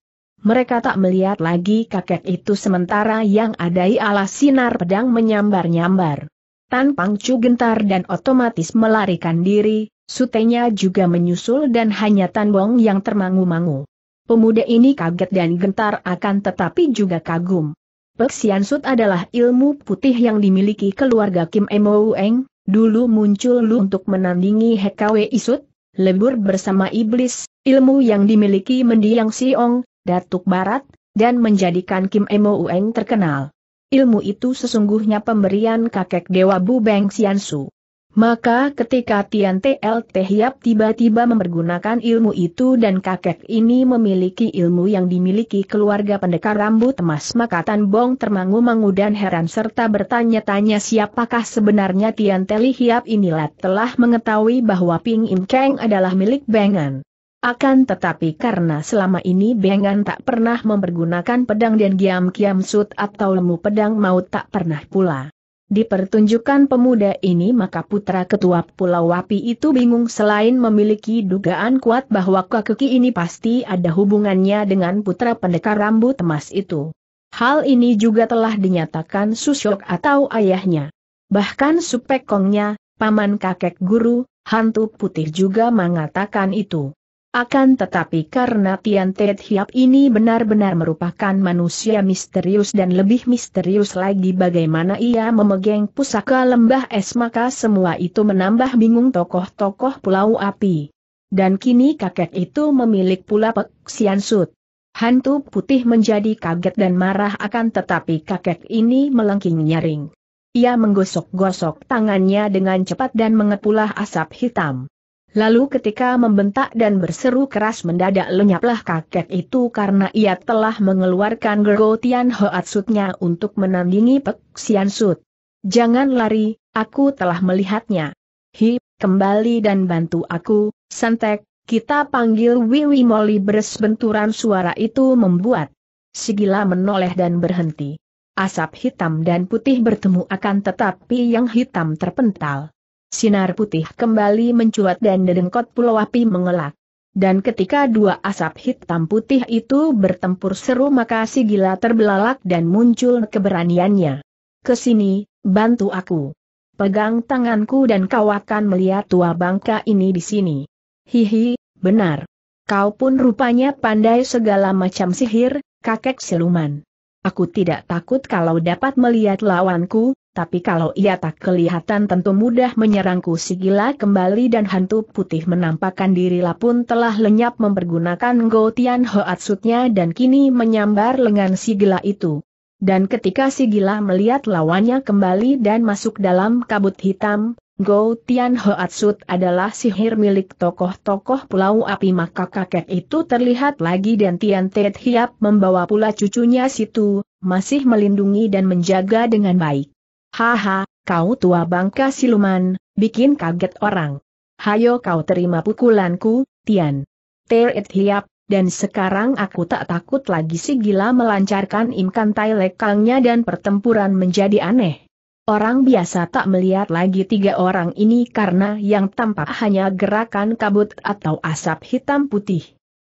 Mereka tak melihat lagi kakek itu sementara yang ada ialah sinar pedang menyambar-nyambar. Tan Pangcu gentar dan otomatis melarikan diri, sutenya juga menyusul dan hanya Tan Bong yang termangu-mangu. Pemuda ini kaget dan gentar akan tetapi juga kagum. Peksian Sut adalah ilmu putih yang dimiliki keluarga Kim Emoeng. dulu muncul lu untuk menandingi Hekwe Isut, lebur bersama iblis, ilmu yang dimiliki mendiang Siong, Datuk Barat, dan menjadikan Kim Emoeng terkenal. Ilmu itu sesungguhnya pemberian kakek Dewa Bu Beng Siansu. Maka ketika Tian TLT Tehiap tiba-tiba mempergunakan ilmu itu dan kakek ini memiliki ilmu yang dimiliki keluarga pendekar rambut emas maka Tan Bong termangu-mangu dan heran serta bertanya-tanya siapakah sebenarnya Tian Teli Hiap inilah telah mengetahui bahwa Ping Im Kang adalah milik Bengan. Akan tetapi karena selama ini Bengan tak pernah mempergunakan pedang dan Giam Kiam Sut atau lemu pedang maut tak pernah pula Dipertunjukkan pemuda ini maka putra ketua Pulau Wapi itu bingung selain memiliki dugaan kuat bahwa Kakeki ini pasti ada hubungannya dengan putra pendekar rambut emas itu. Hal ini juga telah dinyatakan Susyok atau ayahnya. Bahkan Supekongnya, paman kakek guru, hantu putih juga mengatakan itu. Akan tetapi karena Tian Te Hiap ini benar-benar merupakan manusia misterius dan lebih misterius lagi bagaimana ia memegang pusaka lembah es maka semua itu menambah bingung tokoh-tokoh pulau api. Dan kini kakek itu memiliki pula Pek Sut. Hantu putih menjadi kaget dan marah akan tetapi kakek ini melengking nyaring. Ia menggosok-gosok tangannya dengan cepat dan mengepulah asap hitam. Lalu ketika membentak dan berseru keras mendadak lenyaplah kakek itu karena ia telah mengeluarkan Gergotian Hoatsutnya untuk menandingi Pek Sian Sut. Jangan lari, aku telah melihatnya. Hi, kembali dan bantu aku, Santek, kita panggil Wiwi Moli beres benturan suara itu membuat. Sigila menoleh dan berhenti. Asap hitam dan putih bertemu akan tetapi yang hitam terpental. Sinar putih kembali mencuat dan dedengkot pulau api mengelak. Dan ketika dua asap hitam putih itu bertempur seru maka si gila terbelalak dan muncul keberaniannya. Kesini, bantu aku. Pegang tanganku dan kau akan melihat tua bangka ini di sini. Hihi, benar. Kau pun rupanya pandai segala macam sihir, kakek siluman. Aku tidak takut kalau dapat melihat lawanku, tapi kalau ia tak kelihatan tentu mudah menyerangku si gila kembali dan hantu putih menampakkan dirilah pun telah lenyap mempergunakan Gotian Hoatsutnya dan kini menyambar lengan si gila itu. Dan ketika si gila melihat lawannya kembali dan masuk dalam kabut hitam, Go Tian Hoatsut adalah sihir milik tokoh-tokoh Pulau Api maka kakek itu terlihat lagi dan Tian Tet Hiap membawa pula cucunya situ, masih melindungi dan menjaga dengan baik. Haha, kau tua bangka siluman, bikin kaget orang. Hayo kau terima pukulanku, Tian. Tear it hiap, dan sekarang aku tak takut lagi si gila melancarkan imkan tai lekangnya dan pertempuran menjadi aneh. Orang biasa tak melihat lagi tiga orang ini karena yang tampak hanya gerakan kabut atau asap hitam putih.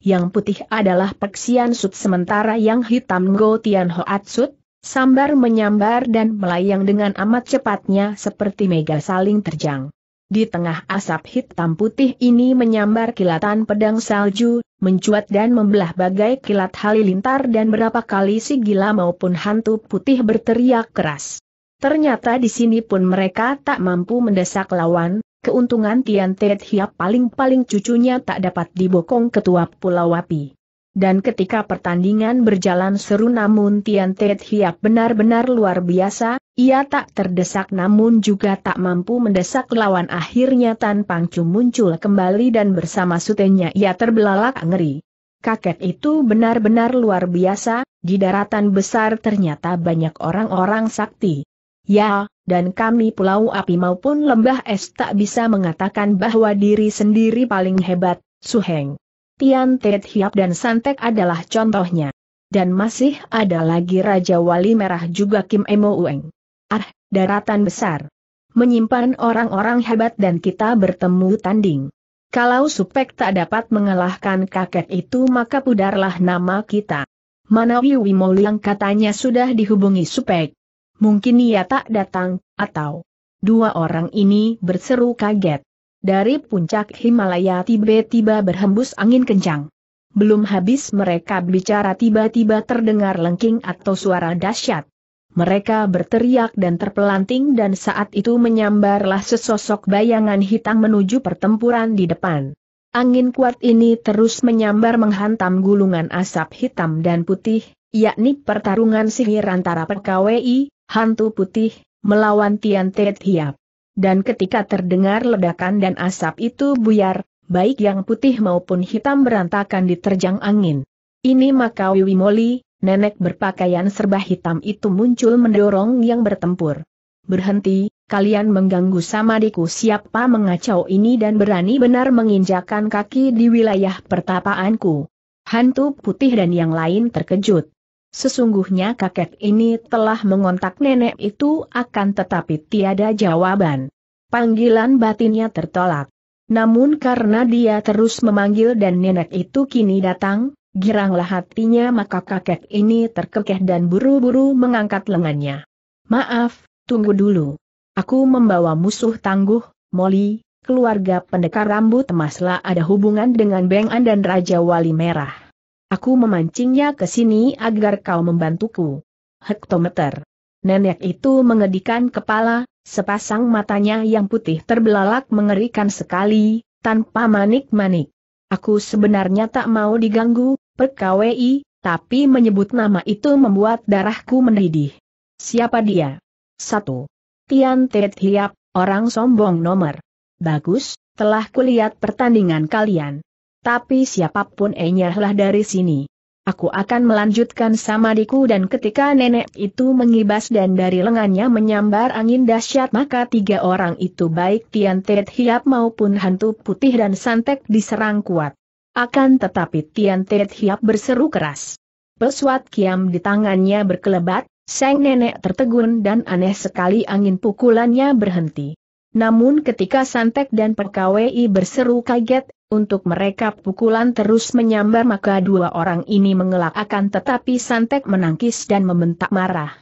Yang putih adalah Peksian Sut sementara yang hitam go Tian Hoat Sut, Sambar menyambar dan melayang dengan amat cepatnya seperti mega saling terjang. Di tengah asap hitam putih ini menyambar kilatan pedang salju, mencuat dan membelah bagai kilat halilintar dan berapa kali si gila maupun hantu putih berteriak keras. Ternyata di sini pun mereka tak mampu mendesak lawan, keuntungan Tian Tet Hiap paling-paling cucunya tak dapat dibokong ketua Pulau Wapi. Dan ketika pertandingan berjalan seru namun Tian Tet Hiap benar-benar luar biasa, ia tak terdesak namun juga tak mampu mendesak lawan akhirnya Tan Pangcung muncul kembali dan bersama sutenya ia terbelalak ngeri. Kakek itu benar-benar luar biasa, di daratan besar ternyata banyak orang-orang sakti. Ya, dan kami pulau api maupun lembah es tak bisa mengatakan bahwa diri sendiri paling hebat, Suheng. Tian Tet Hiap dan Santek adalah contohnya. Dan masih ada lagi Raja Wali Merah juga Kim Emo Ueng. Ah, daratan besar. Menyimpan orang-orang hebat dan kita bertemu tanding. Kalau Supek tak dapat mengalahkan kakek itu maka pudarlah nama kita. Manawi yang katanya sudah dihubungi Supek. Mungkin ia tak datang, atau... Dua orang ini berseru kaget. Dari puncak Himalaya tiba-tiba berhembus angin kencang. Belum habis mereka bicara tiba-tiba terdengar lengking atau suara dahsyat. Mereka berteriak dan terpelanting dan saat itu menyambarlah sesosok bayangan hitam menuju pertempuran di depan. Angin kuat ini terus menyambar menghantam gulungan asap hitam dan putih, yakni pertarungan sihir antara PKWI, hantu putih, melawan Tian Tet Hiap dan ketika terdengar ledakan dan asap itu buyar, baik yang putih maupun hitam berantakan diterjang angin. Ini maka Wiwi Moli, nenek berpakaian serba hitam itu muncul mendorong yang bertempur. Berhenti, kalian mengganggu sama Samadiku siapa mengacau ini dan berani benar menginjakan kaki di wilayah pertapaanku. Hantu putih dan yang lain terkejut. Sesungguhnya kakek ini telah mengontak nenek itu akan tetapi tiada jawaban. Panggilan batinnya tertolak. Namun karena dia terus memanggil dan nenek itu kini datang, giranglah hatinya maka kakek ini terkekeh dan buru-buru mengangkat lengannya. Maaf, tunggu dulu. Aku membawa musuh tangguh, Molly, keluarga pendekar rambut emaslah ada hubungan dengan Beng An dan Raja Wali Merah. Aku memancingnya ke sini agar kau membantuku. Hektometer. Nenek itu mengedikan kepala, sepasang matanya yang putih terbelalak mengerikan sekali, tanpa manik-manik. Aku sebenarnya tak mau diganggu, perkawi, tapi menyebut nama itu membuat darahku mendidih. Siapa dia? Satu. Tian Tet Hiap, orang sombong nomor. Bagus, telah kulihat pertandingan kalian. Tapi siapapun enyahlah dari sini. Aku akan melanjutkan samadiku dan ketika nenek itu mengibas dan dari lengannya menyambar angin dahsyat maka tiga orang itu baik Tian Tet Hiap maupun hantu putih dan santek diserang kuat. Akan tetapi Tian Tet Hiap berseru keras. Pesuat kiam di tangannya berkelebat, sang nenek tertegun dan aneh sekali angin pukulannya berhenti. Namun ketika santek dan perkawai berseru kaget, untuk mereka pukulan terus menyambar maka dua orang ini mengelak akan tetapi Santek menangkis dan membentak marah.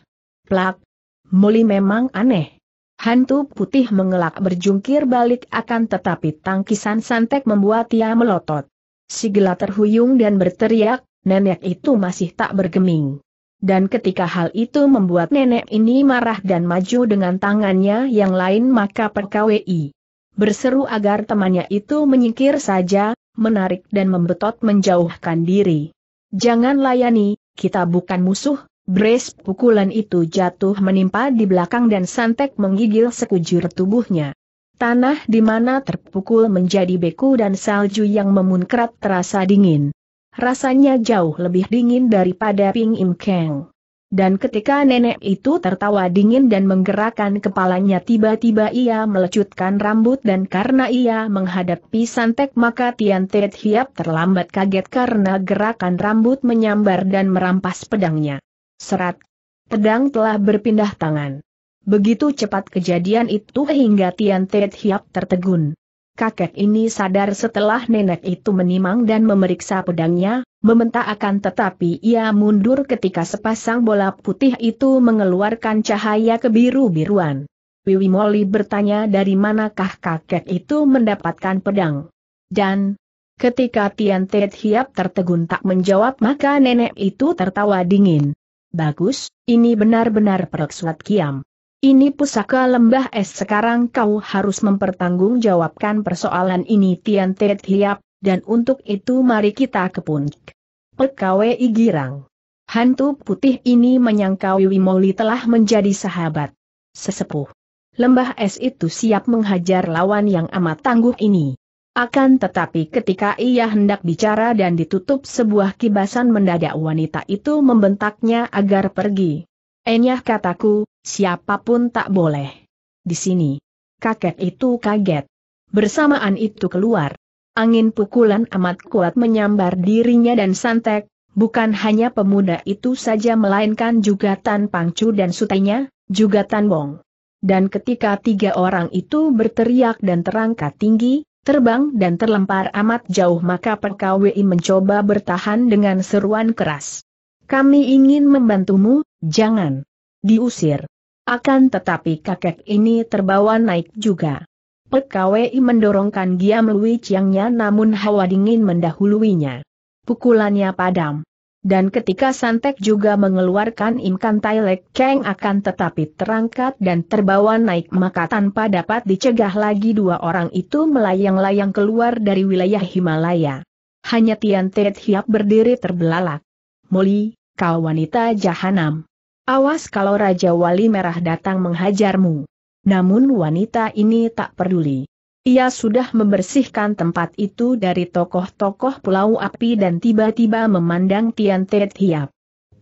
Plak! muli memang aneh. Hantu putih mengelak berjungkir balik akan tetapi tangkisan Santek membuat ia melotot. Sigela terhuyung dan berteriak, nenek itu masih tak bergeming. Dan ketika hal itu membuat nenek ini marah dan maju dengan tangannya yang lain maka perkawi berseru agar temannya itu menyingkir saja, menarik dan membetot menjauhkan diri. Jangan layani, kita bukan musuh, Brace pukulan itu jatuh menimpa di belakang dan Santek menggigil sekujur tubuhnya. Tanah di mana terpukul menjadi beku dan salju yang memunkrat terasa dingin. Rasanya jauh lebih dingin daripada Ping Im Keng. Dan ketika nenek itu tertawa dingin dan menggerakkan kepalanya tiba-tiba ia melecutkan rambut dan karena ia menghadapi santek maka Tian Tet Hiap terlambat kaget karena gerakan rambut menyambar dan merampas pedangnya. Serat. Pedang telah berpindah tangan. Begitu cepat kejadian itu hingga Tian Tet Hiap tertegun kakek ini sadar setelah nenek itu menimang dan memeriksa pedangnya, meminta akan tetapi ia mundur ketika sepasang bola putih itu mengeluarkan cahaya kebiru-biruan. Wiwi Moli bertanya dari manakah kakek itu mendapatkan pedang. Dan, ketika Tian Tiet Hiap tertegun tak menjawab maka nenek itu tertawa dingin. Bagus, ini benar-benar pereksuat kiam. Ini pusaka lembah es sekarang kau harus mempertanggungjawabkan persoalan ini Tian Tet Hiap, dan untuk itu mari kita ke puncak. Pekawai Girang. Hantu putih ini menyangka Wimoli telah menjadi sahabat. Sesepuh. Lembah es itu siap menghajar lawan yang amat tangguh ini. Akan tetapi ketika ia hendak bicara dan ditutup sebuah kibasan mendadak wanita itu membentaknya agar pergi. Enyah kataku, siapapun tak boleh. Di sini. Kakek itu kaget. Bersamaan itu keluar. Angin pukulan amat kuat menyambar dirinya dan santek, bukan hanya pemuda itu saja melainkan juga Tan Pangcu dan sutenya, juga Tan Wong. Dan ketika tiga orang itu berteriak dan terangkat tinggi, terbang dan terlempar amat jauh maka PKWI mencoba bertahan dengan seruan keras. Kami ingin membantumu, jangan diusir. Akan tetapi kakek ini terbawa naik juga. Pek mendorongkan Giam Lui Chiangnya namun hawa dingin mendahuluinya. Pukulannya padam. Dan ketika Santek juga mengeluarkan imkan Tailek Kang akan tetapi terangkat dan terbawa naik maka tanpa dapat dicegah lagi dua orang itu melayang-layang keluar dari wilayah Himalaya. Hanya Tian Tet Hiap berdiri terbelalak. Moli, kau wanita jahanam. Awas kalau Raja Wali Merah datang menghajarmu. Namun wanita ini tak peduli. Ia sudah membersihkan tempat itu dari tokoh-tokoh pulau api dan tiba-tiba memandang Tian Te Hiap.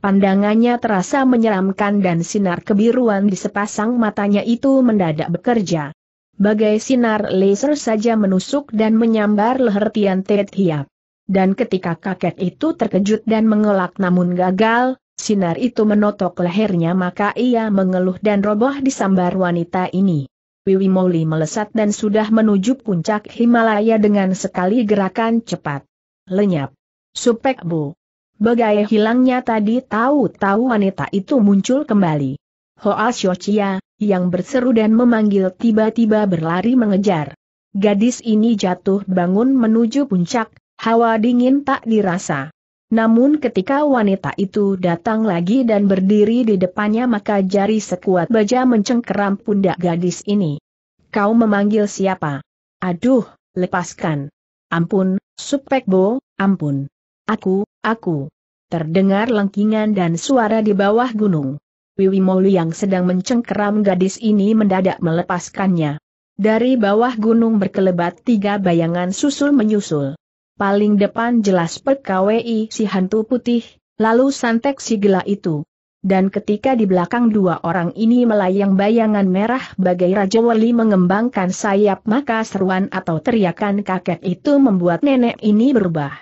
Pandangannya terasa menyeramkan dan sinar kebiruan di sepasang matanya itu mendadak bekerja. Bagai sinar laser saja menusuk dan menyambar leher Tian Te Hiap. Dan ketika kakek itu terkejut dan mengelak namun gagal, Sinar itu menotok lehernya maka ia mengeluh dan roboh di sambar wanita ini. Wiwi Moli melesat dan sudah menuju puncak Himalaya dengan sekali gerakan cepat. Lenyap. Supek Bu. Bagai hilangnya tadi tahu-tahu wanita itu muncul kembali. Hoa Xiochia, yang berseru dan memanggil tiba-tiba berlari mengejar. Gadis ini jatuh bangun menuju puncak, hawa dingin tak dirasa. Namun ketika wanita itu datang lagi dan berdiri di depannya maka jari sekuat baja mencengkeram pundak gadis ini. Kau memanggil siapa? Aduh, lepaskan. Ampun, Supekbo, ampun. Aku, aku. Terdengar lengkingan dan suara di bawah gunung. Wiwi Moli yang sedang mencengkeram gadis ini mendadak melepaskannya. Dari bawah gunung berkelebat tiga bayangan susul menyusul paling depan jelas perkawi si hantu putih, lalu santek si gila itu. Dan ketika di belakang dua orang ini melayang bayangan merah bagai Raja Wali mengembangkan sayap maka seruan atau teriakan kakek itu membuat nenek ini berubah.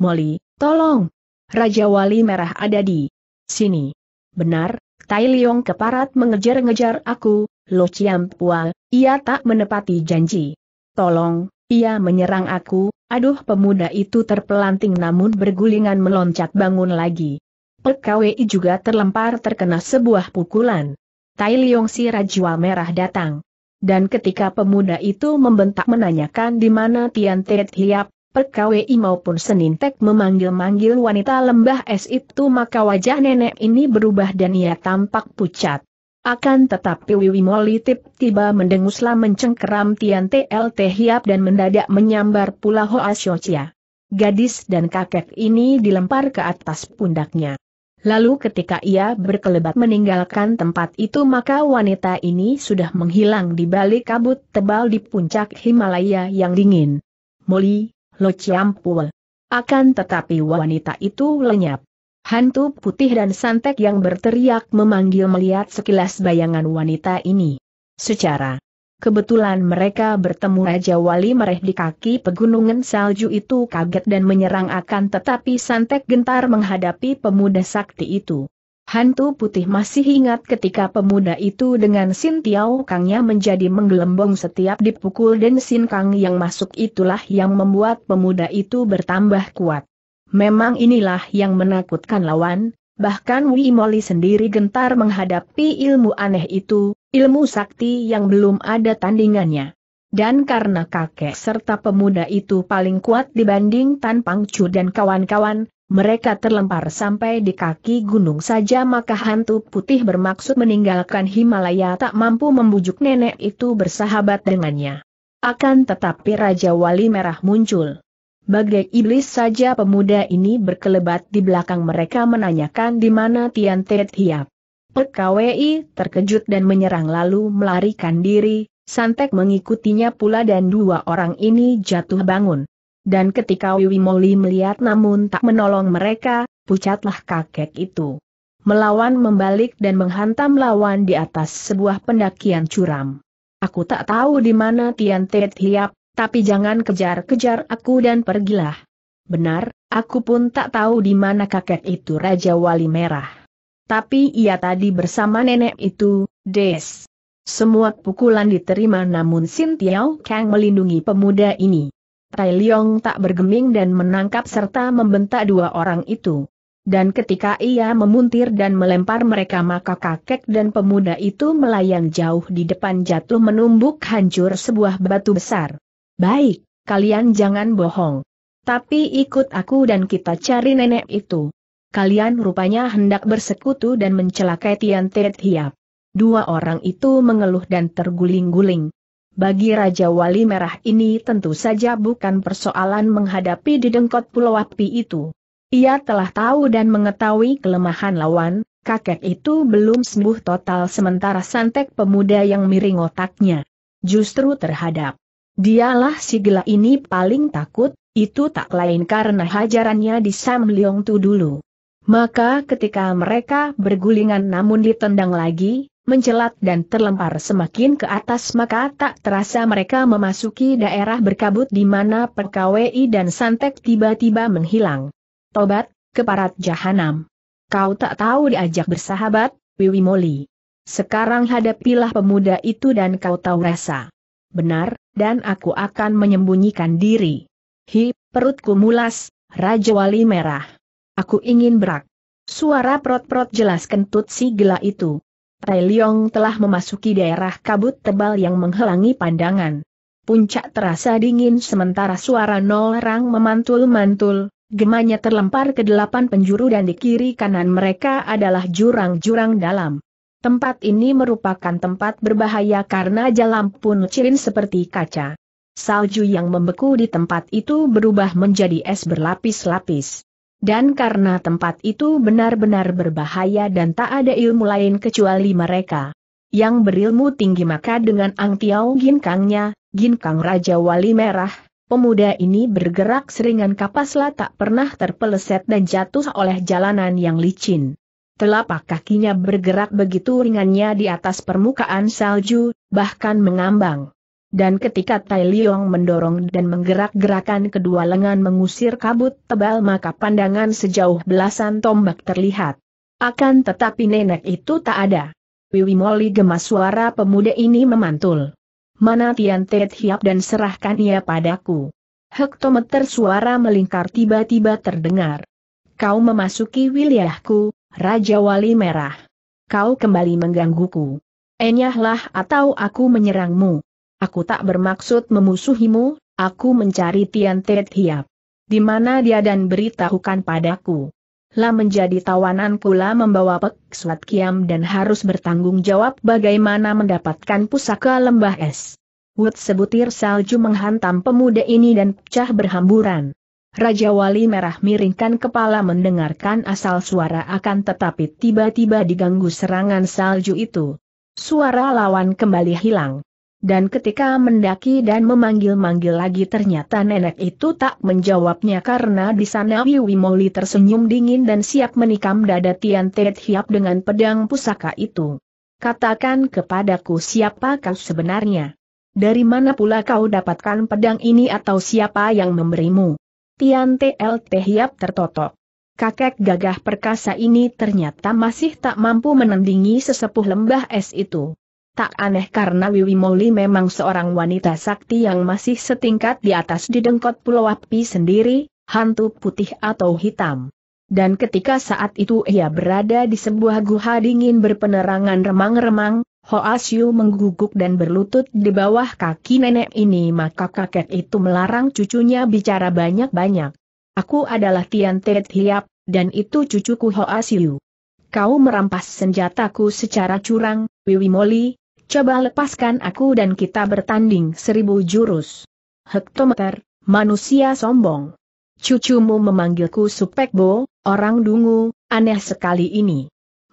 Molly, tolong! Raja Wali merah ada di sini. Benar, Tai Leong keparat mengejar-ngejar aku, Lo Chiam Pua, ia tak menepati janji. Tolong, ia menyerang aku, aduh pemuda itu terpelanting namun bergulingan meloncat bangun lagi. PKWI juga terlempar terkena sebuah pukulan. Tai Leong si Rajwa Merah datang. Dan ketika pemuda itu membentak menanyakan di mana Tian Tet Hiap, Perkawi maupun Senintek memanggil-manggil wanita lembah es itu maka wajah nenek ini berubah dan ia tampak pucat. Akan tetapi Wiwi Moli tiba-tiba mendenguslah mencengkeram Tian TLT Hiap dan mendadak menyambar pula Hoa Shochia. Gadis dan kakek ini dilempar ke atas pundaknya. Lalu ketika ia berkelebat meninggalkan tempat itu maka wanita ini sudah menghilang di balik kabut tebal di puncak Himalaya yang dingin. Moli, lo ciampul. Akan tetapi wanita itu lenyap. Hantu putih dan santek yang berteriak memanggil melihat sekilas bayangan wanita ini. Secara kebetulan mereka bertemu Raja Wali mereh di kaki pegunungan salju itu kaget dan menyerang akan tetapi santek gentar menghadapi pemuda sakti itu. Hantu putih masih ingat ketika pemuda itu dengan Sin Tiao Kangnya menjadi menggelembung setiap dipukul dan Sin Kang yang masuk itulah yang membuat pemuda itu bertambah kuat. Memang inilah yang menakutkan lawan, bahkan Wimoli sendiri gentar menghadapi ilmu aneh itu, ilmu sakti yang belum ada tandingannya. Dan karena kakek serta pemuda itu paling kuat dibanding Tan Pangcu dan kawan-kawan, mereka terlempar sampai di kaki gunung saja maka hantu putih bermaksud meninggalkan Himalaya tak mampu membujuk nenek itu bersahabat dengannya. Akan tetapi Raja Wali Merah muncul. Bagai iblis saja pemuda ini berkelebat di belakang mereka menanyakan di mana Tian Tet Hiap. Pek terkejut dan menyerang lalu melarikan diri, Santek mengikutinya pula dan dua orang ini jatuh bangun. Dan ketika Wiwi Moli melihat namun tak menolong mereka, pucatlah kakek itu. Melawan membalik dan menghantam lawan di atas sebuah pendakian curam. Aku tak tahu di mana Tian Tet Hiap, tapi jangan kejar-kejar aku dan pergilah. Benar, aku pun tak tahu di mana kakek itu Raja Wali Merah. Tapi ia tadi bersama nenek itu, Des. Semua pukulan diterima namun Sin Tiao Kang melindungi pemuda ini. Tai Leong tak bergeming dan menangkap serta membentak dua orang itu. Dan ketika ia memuntir dan melempar mereka maka kakek dan pemuda itu melayang jauh di depan jatuh menumbuk hancur sebuah batu besar. Baik, kalian jangan bohong. Tapi ikut aku dan kita cari nenek itu. Kalian rupanya hendak bersekutu dan mencelakai Tian Tiet Hiap. Dua orang itu mengeluh dan terguling-guling. Bagi Raja Wali Merah ini tentu saja bukan persoalan menghadapi didengkot Pulau Api itu. Ia telah tahu dan mengetahui kelemahan lawan, kakek itu belum sembuh total sementara santek pemuda yang miring otaknya. Justru terhadap Dialah si gila ini paling takut, itu tak lain karena hajarannya di Sam Leong Tu dulu. Maka ketika mereka bergulingan namun ditendang lagi, mencelat dan terlempar semakin ke atas maka tak terasa mereka memasuki daerah berkabut di mana perkawi dan santek tiba-tiba menghilang. Tobat, keparat jahanam. Kau tak tahu diajak bersahabat, Wiwi Moli. Sekarang hadapilah pemuda itu dan kau tahu rasa. Benar, dan aku akan menyembunyikan diri. Hi, perutku mulas, Raja Wali merah. Aku ingin berak. Suara prot-prot jelas kentut si gila itu. Tai Leong telah memasuki daerah kabut tebal yang menghalangi pandangan. Puncak terasa dingin sementara suara nol rang memantul-mantul, gemanya terlempar ke delapan penjuru dan di kiri kanan mereka adalah jurang-jurang dalam. Tempat ini merupakan tempat berbahaya karena jalan pun cirin seperti kaca. Salju yang membeku di tempat itu berubah menjadi es berlapis-lapis. Dan karena tempat itu benar-benar berbahaya dan tak ada ilmu lain kecuali mereka. Yang berilmu tinggi maka dengan Ang Tiao Ginkangnya, Ginkang Raja Wali Merah, pemuda ini bergerak seringan kapaslah tak pernah terpeleset dan jatuh oleh jalanan yang licin. Telapak kakinya bergerak begitu ringannya di atas permukaan salju, bahkan mengambang. Dan ketika Tai Liong mendorong dan menggerak-gerakan kedua lengan mengusir kabut tebal maka pandangan sejauh belasan tombak terlihat. Akan tetapi nenek itu tak ada. Wiwi Moli gemas suara pemuda ini memantul. Mana Tian Tet Hiap dan serahkan ia padaku. Hektometer suara melingkar tiba-tiba terdengar. Kau memasuki wilayahku, Raja Wali Merah. Kau kembali menggangguku. Enyahlah atau aku menyerangmu. Aku tak bermaksud memusuhimu, aku mencari Tian Tet Hiap. Di mana dia dan beritahukan padaku. Lah menjadi tawanan pula membawa Pek Suat Kiam dan harus bertanggung jawab bagaimana mendapatkan pusaka lembah es. Wut sebutir salju menghantam pemuda ini dan pecah berhamburan. Raja Wali Merah miringkan kepala mendengarkan asal suara akan tetapi tiba-tiba diganggu serangan salju itu. Suara lawan kembali hilang. Dan ketika mendaki dan memanggil-manggil lagi ternyata nenek itu tak menjawabnya karena di sana Wiwi Moli tersenyum dingin dan siap menikam dada Tian Tet Hiap dengan pedang pusaka itu. Katakan kepadaku siapa kau sebenarnya. Dari mana pula kau dapatkan pedang ini atau siapa yang memberimu? Tian TL Tehiap tertotok. Kakek gagah perkasa ini ternyata masih tak mampu menandingi sesepuh lembah es itu. Tak aneh karena Wiwi Moli memang seorang wanita sakti yang masih setingkat di atas didengkot Pulau Api sendiri, hantu putih atau hitam. Dan ketika saat itu ia berada di sebuah guha dingin berpenerangan remang-remang, Hoasyu mengguguk dan berlutut di bawah kaki nenek ini maka kakek itu melarang cucunya bicara banyak-banyak. Aku adalah Tian Tet Hiap, dan itu cucuku Hoasyu. Kau merampas senjataku secara curang, Wiwi Moli, coba lepaskan aku dan kita bertanding seribu jurus. Hektometer, manusia sombong. Cucumu memanggilku Supekbo, orang dungu, aneh sekali ini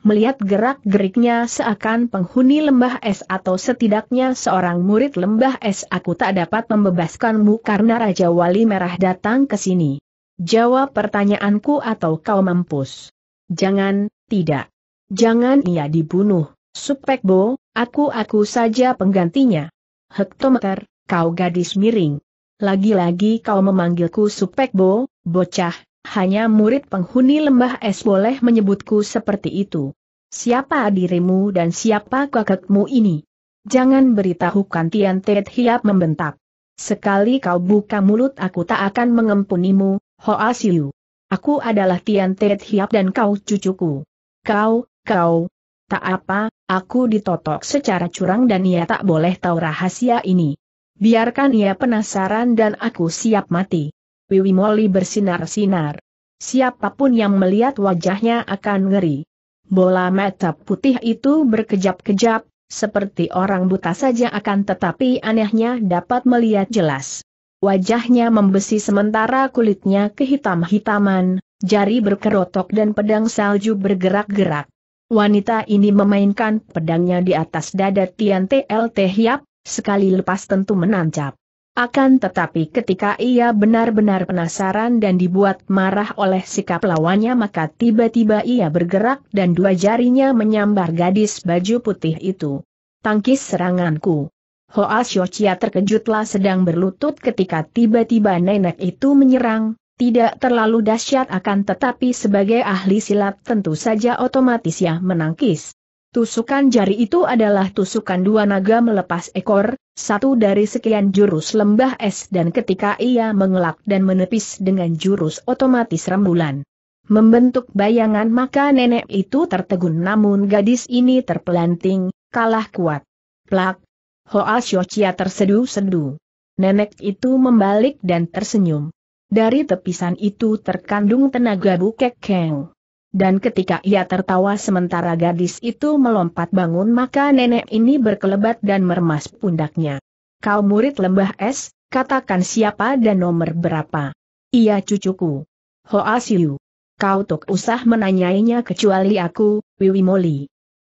melihat gerak-geriknya seakan penghuni lembah es atau setidaknya seorang murid lembah es aku tak dapat membebaskanmu karena Raja Wali Merah datang ke sini. Jawab pertanyaanku atau kau mampus. Jangan, tidak. Jangan ia dibunuh, Supekbo, aku-aku saja penggantinya. Hektometer, kau gadis miring. Lagi-lagi kau memanggilku Supekbo, bocah, hanya murid penghuni lembah es boleh menyebutku seperti itu. Siapa dirimu dan siapa kakekmu ini? Jangan beritahukan Tian Tet Hiap membentak. Sekali kau buka mulut aku tak akan mengempunimu, Hoa Siu. Aku adalah Tian Tet Hiap dan kau cucuku. Kau, kau. Tak apa, aku ditotok secara curang dan ia tak boleh tahu rahasia ini. Biarkan ia penasaran dan aku siap mati. Wiwi Moli bersinar-sinar. Siapapun yang melihat wajahnya akan ngeri. Bola mata putih itu berkejap-kejap, seperti orang buta saja akan tetapi anehnya dapat melihat jelas. Wajahnya membesi sementara kulitnya kehitam-hitaman, jari berkerotok dan pedang salju bergerak-gerak. Wanita ini memainkan pedangnya di atas dada Tian TLT Hiap, sekali lepas tentu menancap. Akan tetapi ketika ia benar-benar penasaran dan dibuat marah oleh sikap lawannya maka tiba-tiba ia bergerak dan dua jarinya menyambar gadis baju putih itu. Tangkis seranganku. Hoa Xiochia terkejutlah sedang berlutut ketika tiba-tiba nenek itu menyerang, tidak terlalu dahsyat akan tetapi sebagai ahli silat tentu saja otomatis ia menangkis. Tusukan jari itu adalah tusukan dua naga melepas ekor, satu dari sekian jurus lembah es dan ketika ia mengelak dan menepis dengan jurus otomatis rembulan. Membentuk bayangan maka nenek itu tertegun namun gadis ini terpelanting, kalah kuat. Plak! Hoa Xiochia tersedu-sedu. Nenek itu membalik dan tersenyum. Dari tepisan itu terkandung tenaga bukek keng dan ketika ia tertawa sementara gadis itu melompat bangun maka nenek ini berkelebat dan meremas pundaknya. Kau murid lembah es, katakan siapa dan nomor berapa. Ia cucuku. Hoasiu. Kau tuk usah menanyainya kecuali aku, Wiwi Moli.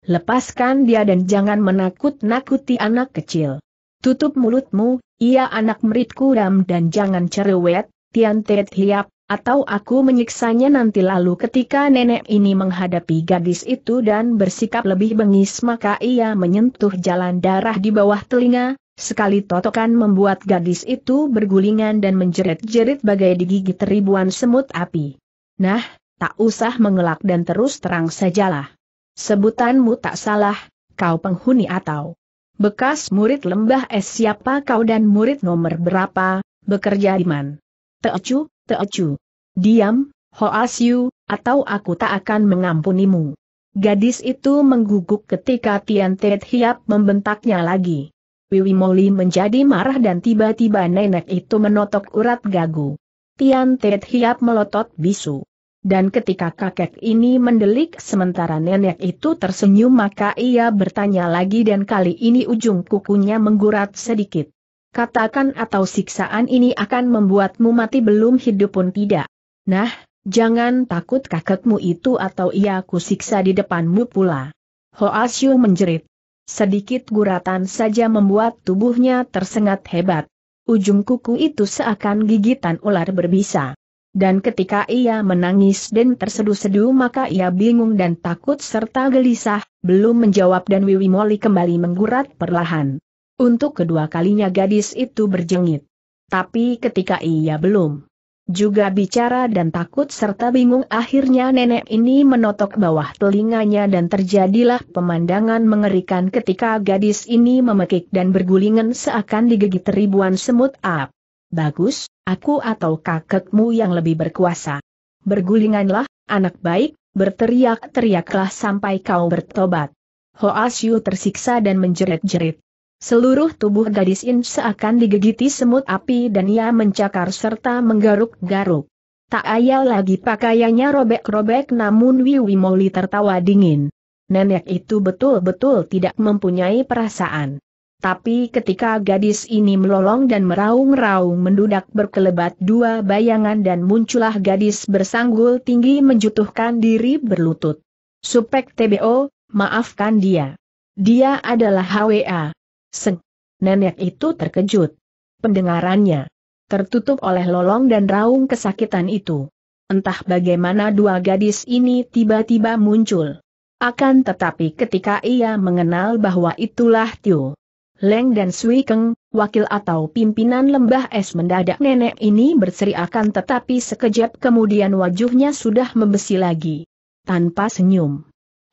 Lepaskan dia dan jangan menakut-nakuti anak kecil. Tutup mulutmu, ia anak muridku ram dan jangan cerewet, Tian Tet Hiap, atau aku menyiksanya nanti lalu ketika nenek ini menghadapi gadis itu dan bersikap lebih bengis maka ia menyentuh jalan darah di bawah telinga, sekali totokan membuat gadis itu bergulingan dan menjerit-jerit bagai digigit ribuan semut api. Nah, tak usah mengelak dan terus terang sajalah. Sebutanmu tak salah, kau penghuni atau bekas murid lembah es siapa kau dan murid nomor berapa, bekerja di man. Teocu, Teocu. Diam, Hoasyu, atau aku tak akan mengampunimu. Gadis itu mengguguk ketika Tian Tet Hiap membentaknya lagi. Wiwi Moli menjadi marah dan tiba-tiba nenek itu menotok urat gagu. Tian Tet Hiap melotot bisu. Dan ketika kakek ini mendelik sementara nenek itu tersenyum maka ia bertanya lagi dan kali ini ujung kukunya menggurat sedikit katakan atau siksaan ini akan membuatmu mati belum hidup pun tidak. Nah, jangan takut kakekmu itu atau ia kusiksa di depanmu pula. Hoasyu menjerit. Sedikit guratan saja membuat tubuhnya tersengat hebat. Ujung kuku itu seakan gigitan ular berbisa. Dan ketika ia menangis dan terseduh-seduh maka ia bingung dan takut serta gelisah, belum menjawab dan Wiwi Moli kembali menggurat perlahan. Untuk kedua kalinya gadis itu berjengit. Tapi ketika ia belum juga bicara dan takut serta bingung akhirnya nenek ini menotok bawah telinganya dan terjadilah pemandangan mengerikan ketika gadis ini memekik dan bergulingan seakan digigit ribuan semut ap. Ah, bagus, aku atau kakekmu yang lebih berkuasa. Bergulinganlah, anak baik, berteriak-teriaklah sampai kau bertobat. Hoasyu tersiksa dan menjerit-jerit. Seluruh tubuh gadis In seakan digigiti semut api dan ia mencakar serta menggaruk-garuk. Tak ayal lagi pakaiannya robek-robek namun Wiwi Moli tertawa dingin. Nenek itu betul-betul tidak mempunyai perasaan. Tapi ketika gadis ini melolong dan meraung-raung mendudak berkelebat dua bayangan dan muncullah gadis bersanggul tinggi menjutuhkan diri berlutut. Supek TBO, maafkan dia. Dia adalah HWA. Seng. Nenek itu terkejut. Pendengarannya tertutup oleh lolong dan raung kesakitan itu. Entah bagaimana dua gadis ini tiba-tiba muncul. Akan tetapi ketika ia mengenal bahwa itulah Tio Leng dan Sui Keng, wakil atau pimpinan lembah es mendadak nenek ini berseri. Akan tetapi sekejap kemudian wajahnya sudah membesi lagi. Tanpa senyum.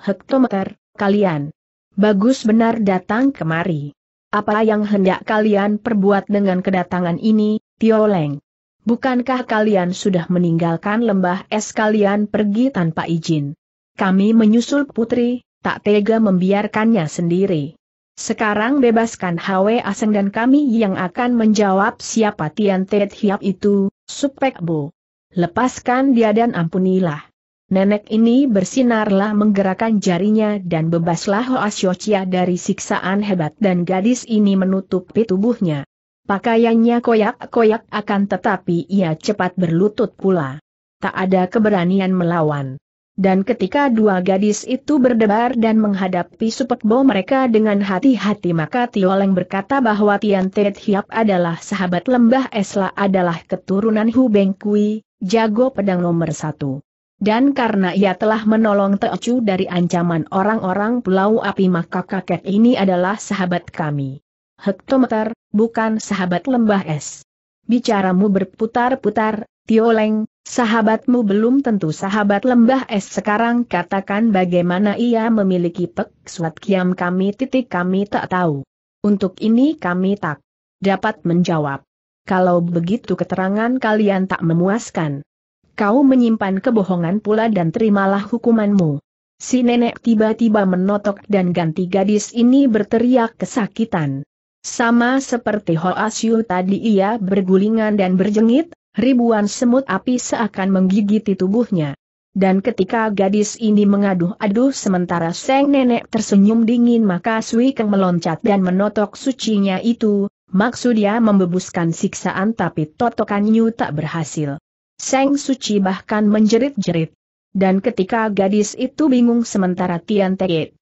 Hektometer, kalian. Bagus benar datang kemari. Apa yang hendak kalian perbuat dengan kedatangan ini, Tio Leng? Bukankah kalian sudah meninggalkan lembah es kalian pergi tanpa izin? Kami menyusul putri, tak tega membiarkannya sendiri. Sekarang bebaskan Hwe Aseng dan kami yang akan menjawab siapa Tian Tet Hiap itu, Supek Bo. Lepaskan dia dan ampunilah. Nenek ini bersinarlah menggerakkan jarinya dan bebaslah Hoasyocia dari siksaan hebat dan gadis ini menutupi tubuhnya. Pakaiannya koyak-koyak akan tetapi ia cepat berlutut pula. Tak ada keberanian melawan. Dan ketika dua gadis itu berdebar dan menghadapi Supekbo mereka dengan hati-hati maka Tioleng berkata bahwa Tian Tiet Hiap adalah sahabat lembah Esla adalah keturunan Hu Beng Kui, jago pedang nomor satu. Dan karena ia telah menolong Teocu dari ancaman orang-orang Pulau Api maka kakek ini adalah sahabat kami. Hektometer, bukan sahabat lembah es. Bicaramu berputar-putar, Tioleng, sahabatmu belum tentu sahabat lembah es sekarang katakan bagaimana ia memiliki pek suat kiam kami titik kami tak tahu. Untuk ini kami tak dapat menjawab. Kalau begitu keterangan kalian tak memuaskan, kau menyimpan kebohongan pula dan terimalah hukumanmu. Si nenek tiba-tiba menotok dan ganti gadis ini berteriak kesakitan. Sama seperti Hoasyu tadi ia bergulingan dan berjengit, ribuan semut api seakan menggigiti tubuhnya. Dan ketika gadis ini mengaduh-aduh sementara seng nenek tersenyum dingin maka Sui Keng meloncat dan menotok sucinya itu, maksudnya dia membebuskan siksaan tapi totokannya tak berhasil. Seng Suci bahkan menjerit-jerit. Dan ketika gadis itu bingung sementara Tian Tei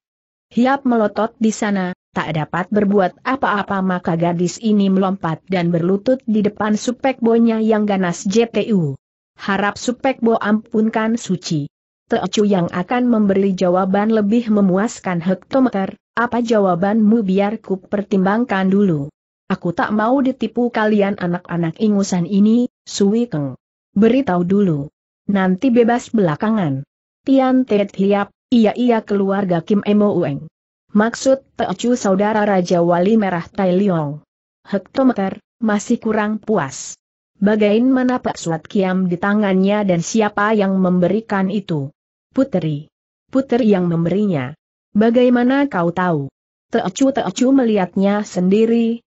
hiap melotot di sana, tak dapat berbuat apa-apa maka gadis ini melompat dan berlutut di depan Supekbonya yang ganas JTU. Harap Supekbo ampunkan Suci. Teocu yang akan memberi jawaban lebih memuaskan hektometer, apa jawabanmu biar ku pertimbangkan dulu. Aku tak mau ditipu kalian anak-anak ingusan ini, Sui Keng. Beritahu dulu. Nanti bebas belakangan. Tian Tet Hiap, iya-iya keluarga Kim Emo Ueng. Maksud Teocu saudara Raja Wali Merah Tai Liong. Hektometer, masih kurang puas. Bagaimana Pak Suat Kiam di tangannya dan siapa yang memberikan itu? Puteri. Puteri yang memberinya. Bagaimana kau tahu? Teocu Teocu melihatnya sendiri,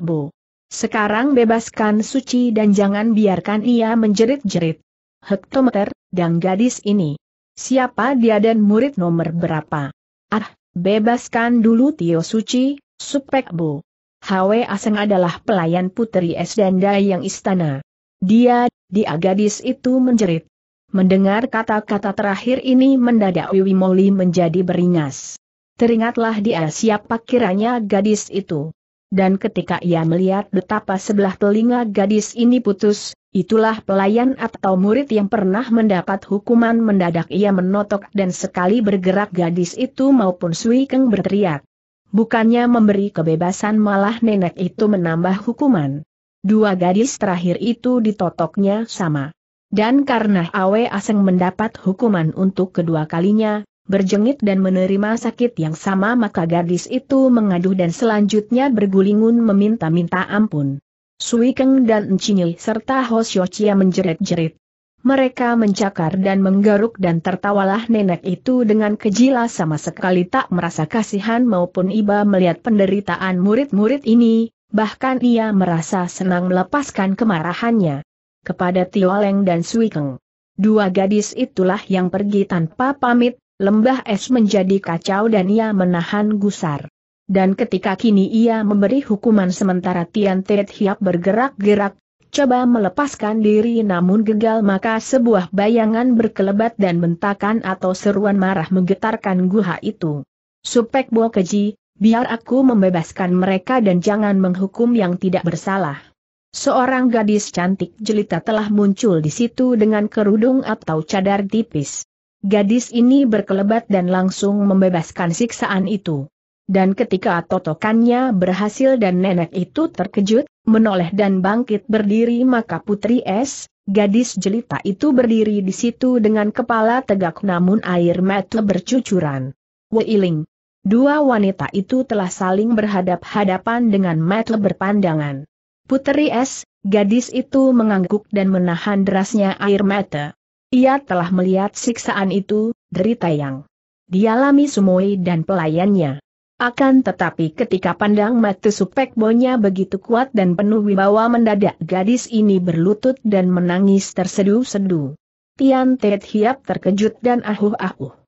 bu. Sekarang bebaskan Suci dan jangan biarkan ia menjerit-jerit. Hektometer, dan gadis ini. Siapa dia dan murid nomor berapa? Ah, bebaskan dulu Tio Suci, Supek Bu. Hwe Aseng adalah pelayan putri Es Danda yang istana. Dia, dia gadis itu menjerit. Mendengar kata-kata terakhir ini mendadak Wiwi Moli menjadi beringas. Teringatlah dia siapa kiranya gadis itu dan ketika ia melihat betapa sebelah telinga gadis ini putus, itulah pelayan atau murid yang pernah mendapat hukuman mendadak ia menotok dan sekali bergerak gadis itu maupun Sui Keng berteriak. Bukannya memberi kebebasan malah nenek itu menambah hukuman. Dua gadis terakhir itu ditotoknya sama. Dan karena Awe Aseng mendapat hukuman untuk kedua kalinya, berjengit dan menerima sakit yang sama maka gadis itu mengaduh dan selanjutnya bergulingun meminta-minta ampun. Sui Keng dan Encinyil serta Ho Xiochia menjerit-jerit. Mereka mencakar dan menggaruk dan tertawalah nenek itu dengan kejila sama sekali tak merasa kasihan maupun iba melihat penderitaan murid-murid ini, bahkan ia merasa senang melepaskan kemarahannya kepada Tiwaleng dan Sui Keng. Dua gadis itulah yang pergi tanpa pamit, Lembah es menjadi kacau dan ia menahan gusar. Dan ketika kini ia memberi hukuman sementara Tian Tet Hiap bergerak-gerak, coba melepaskan diri namun gagal maka sebuah bayangan berkelebat dan bentakan atau seruan marah menggetarkan guha itu. Supek Bo Keji, biar aku membebaskan mereka dan jangan menghukum yang tidak bersalah. Seorang gadis cantik jelita telah muncul di situ dengan kerudung atau cadar tipis. Gadis ini berkelebat dan langsung membebaskan siksaan itu. Dan ketika totokannya berhasil dan nenek itu terkejut, menoleh dan bangkit berdiri maka putri es, gadis jelita itu berdiri di situ dengan kepala tegak namun air mata bercucuran. Weiling. Dua wanita itu telah saling berhadap-hadapan dengan mata berpandangan. Putri es, gadis itu mengangguk dan menahan derasnya air mata. Ia telah melihat siksaan itu, derita yang dialami Sumoi dan pelayannya. Akan tetapi ketika pandang mata bonya begitu kuat dan penuh wibawa mendadak gadis ini berlutut dan menangis terseduh-seduh. Tian Tet Hiap terkejut dan ahuh-ahuh.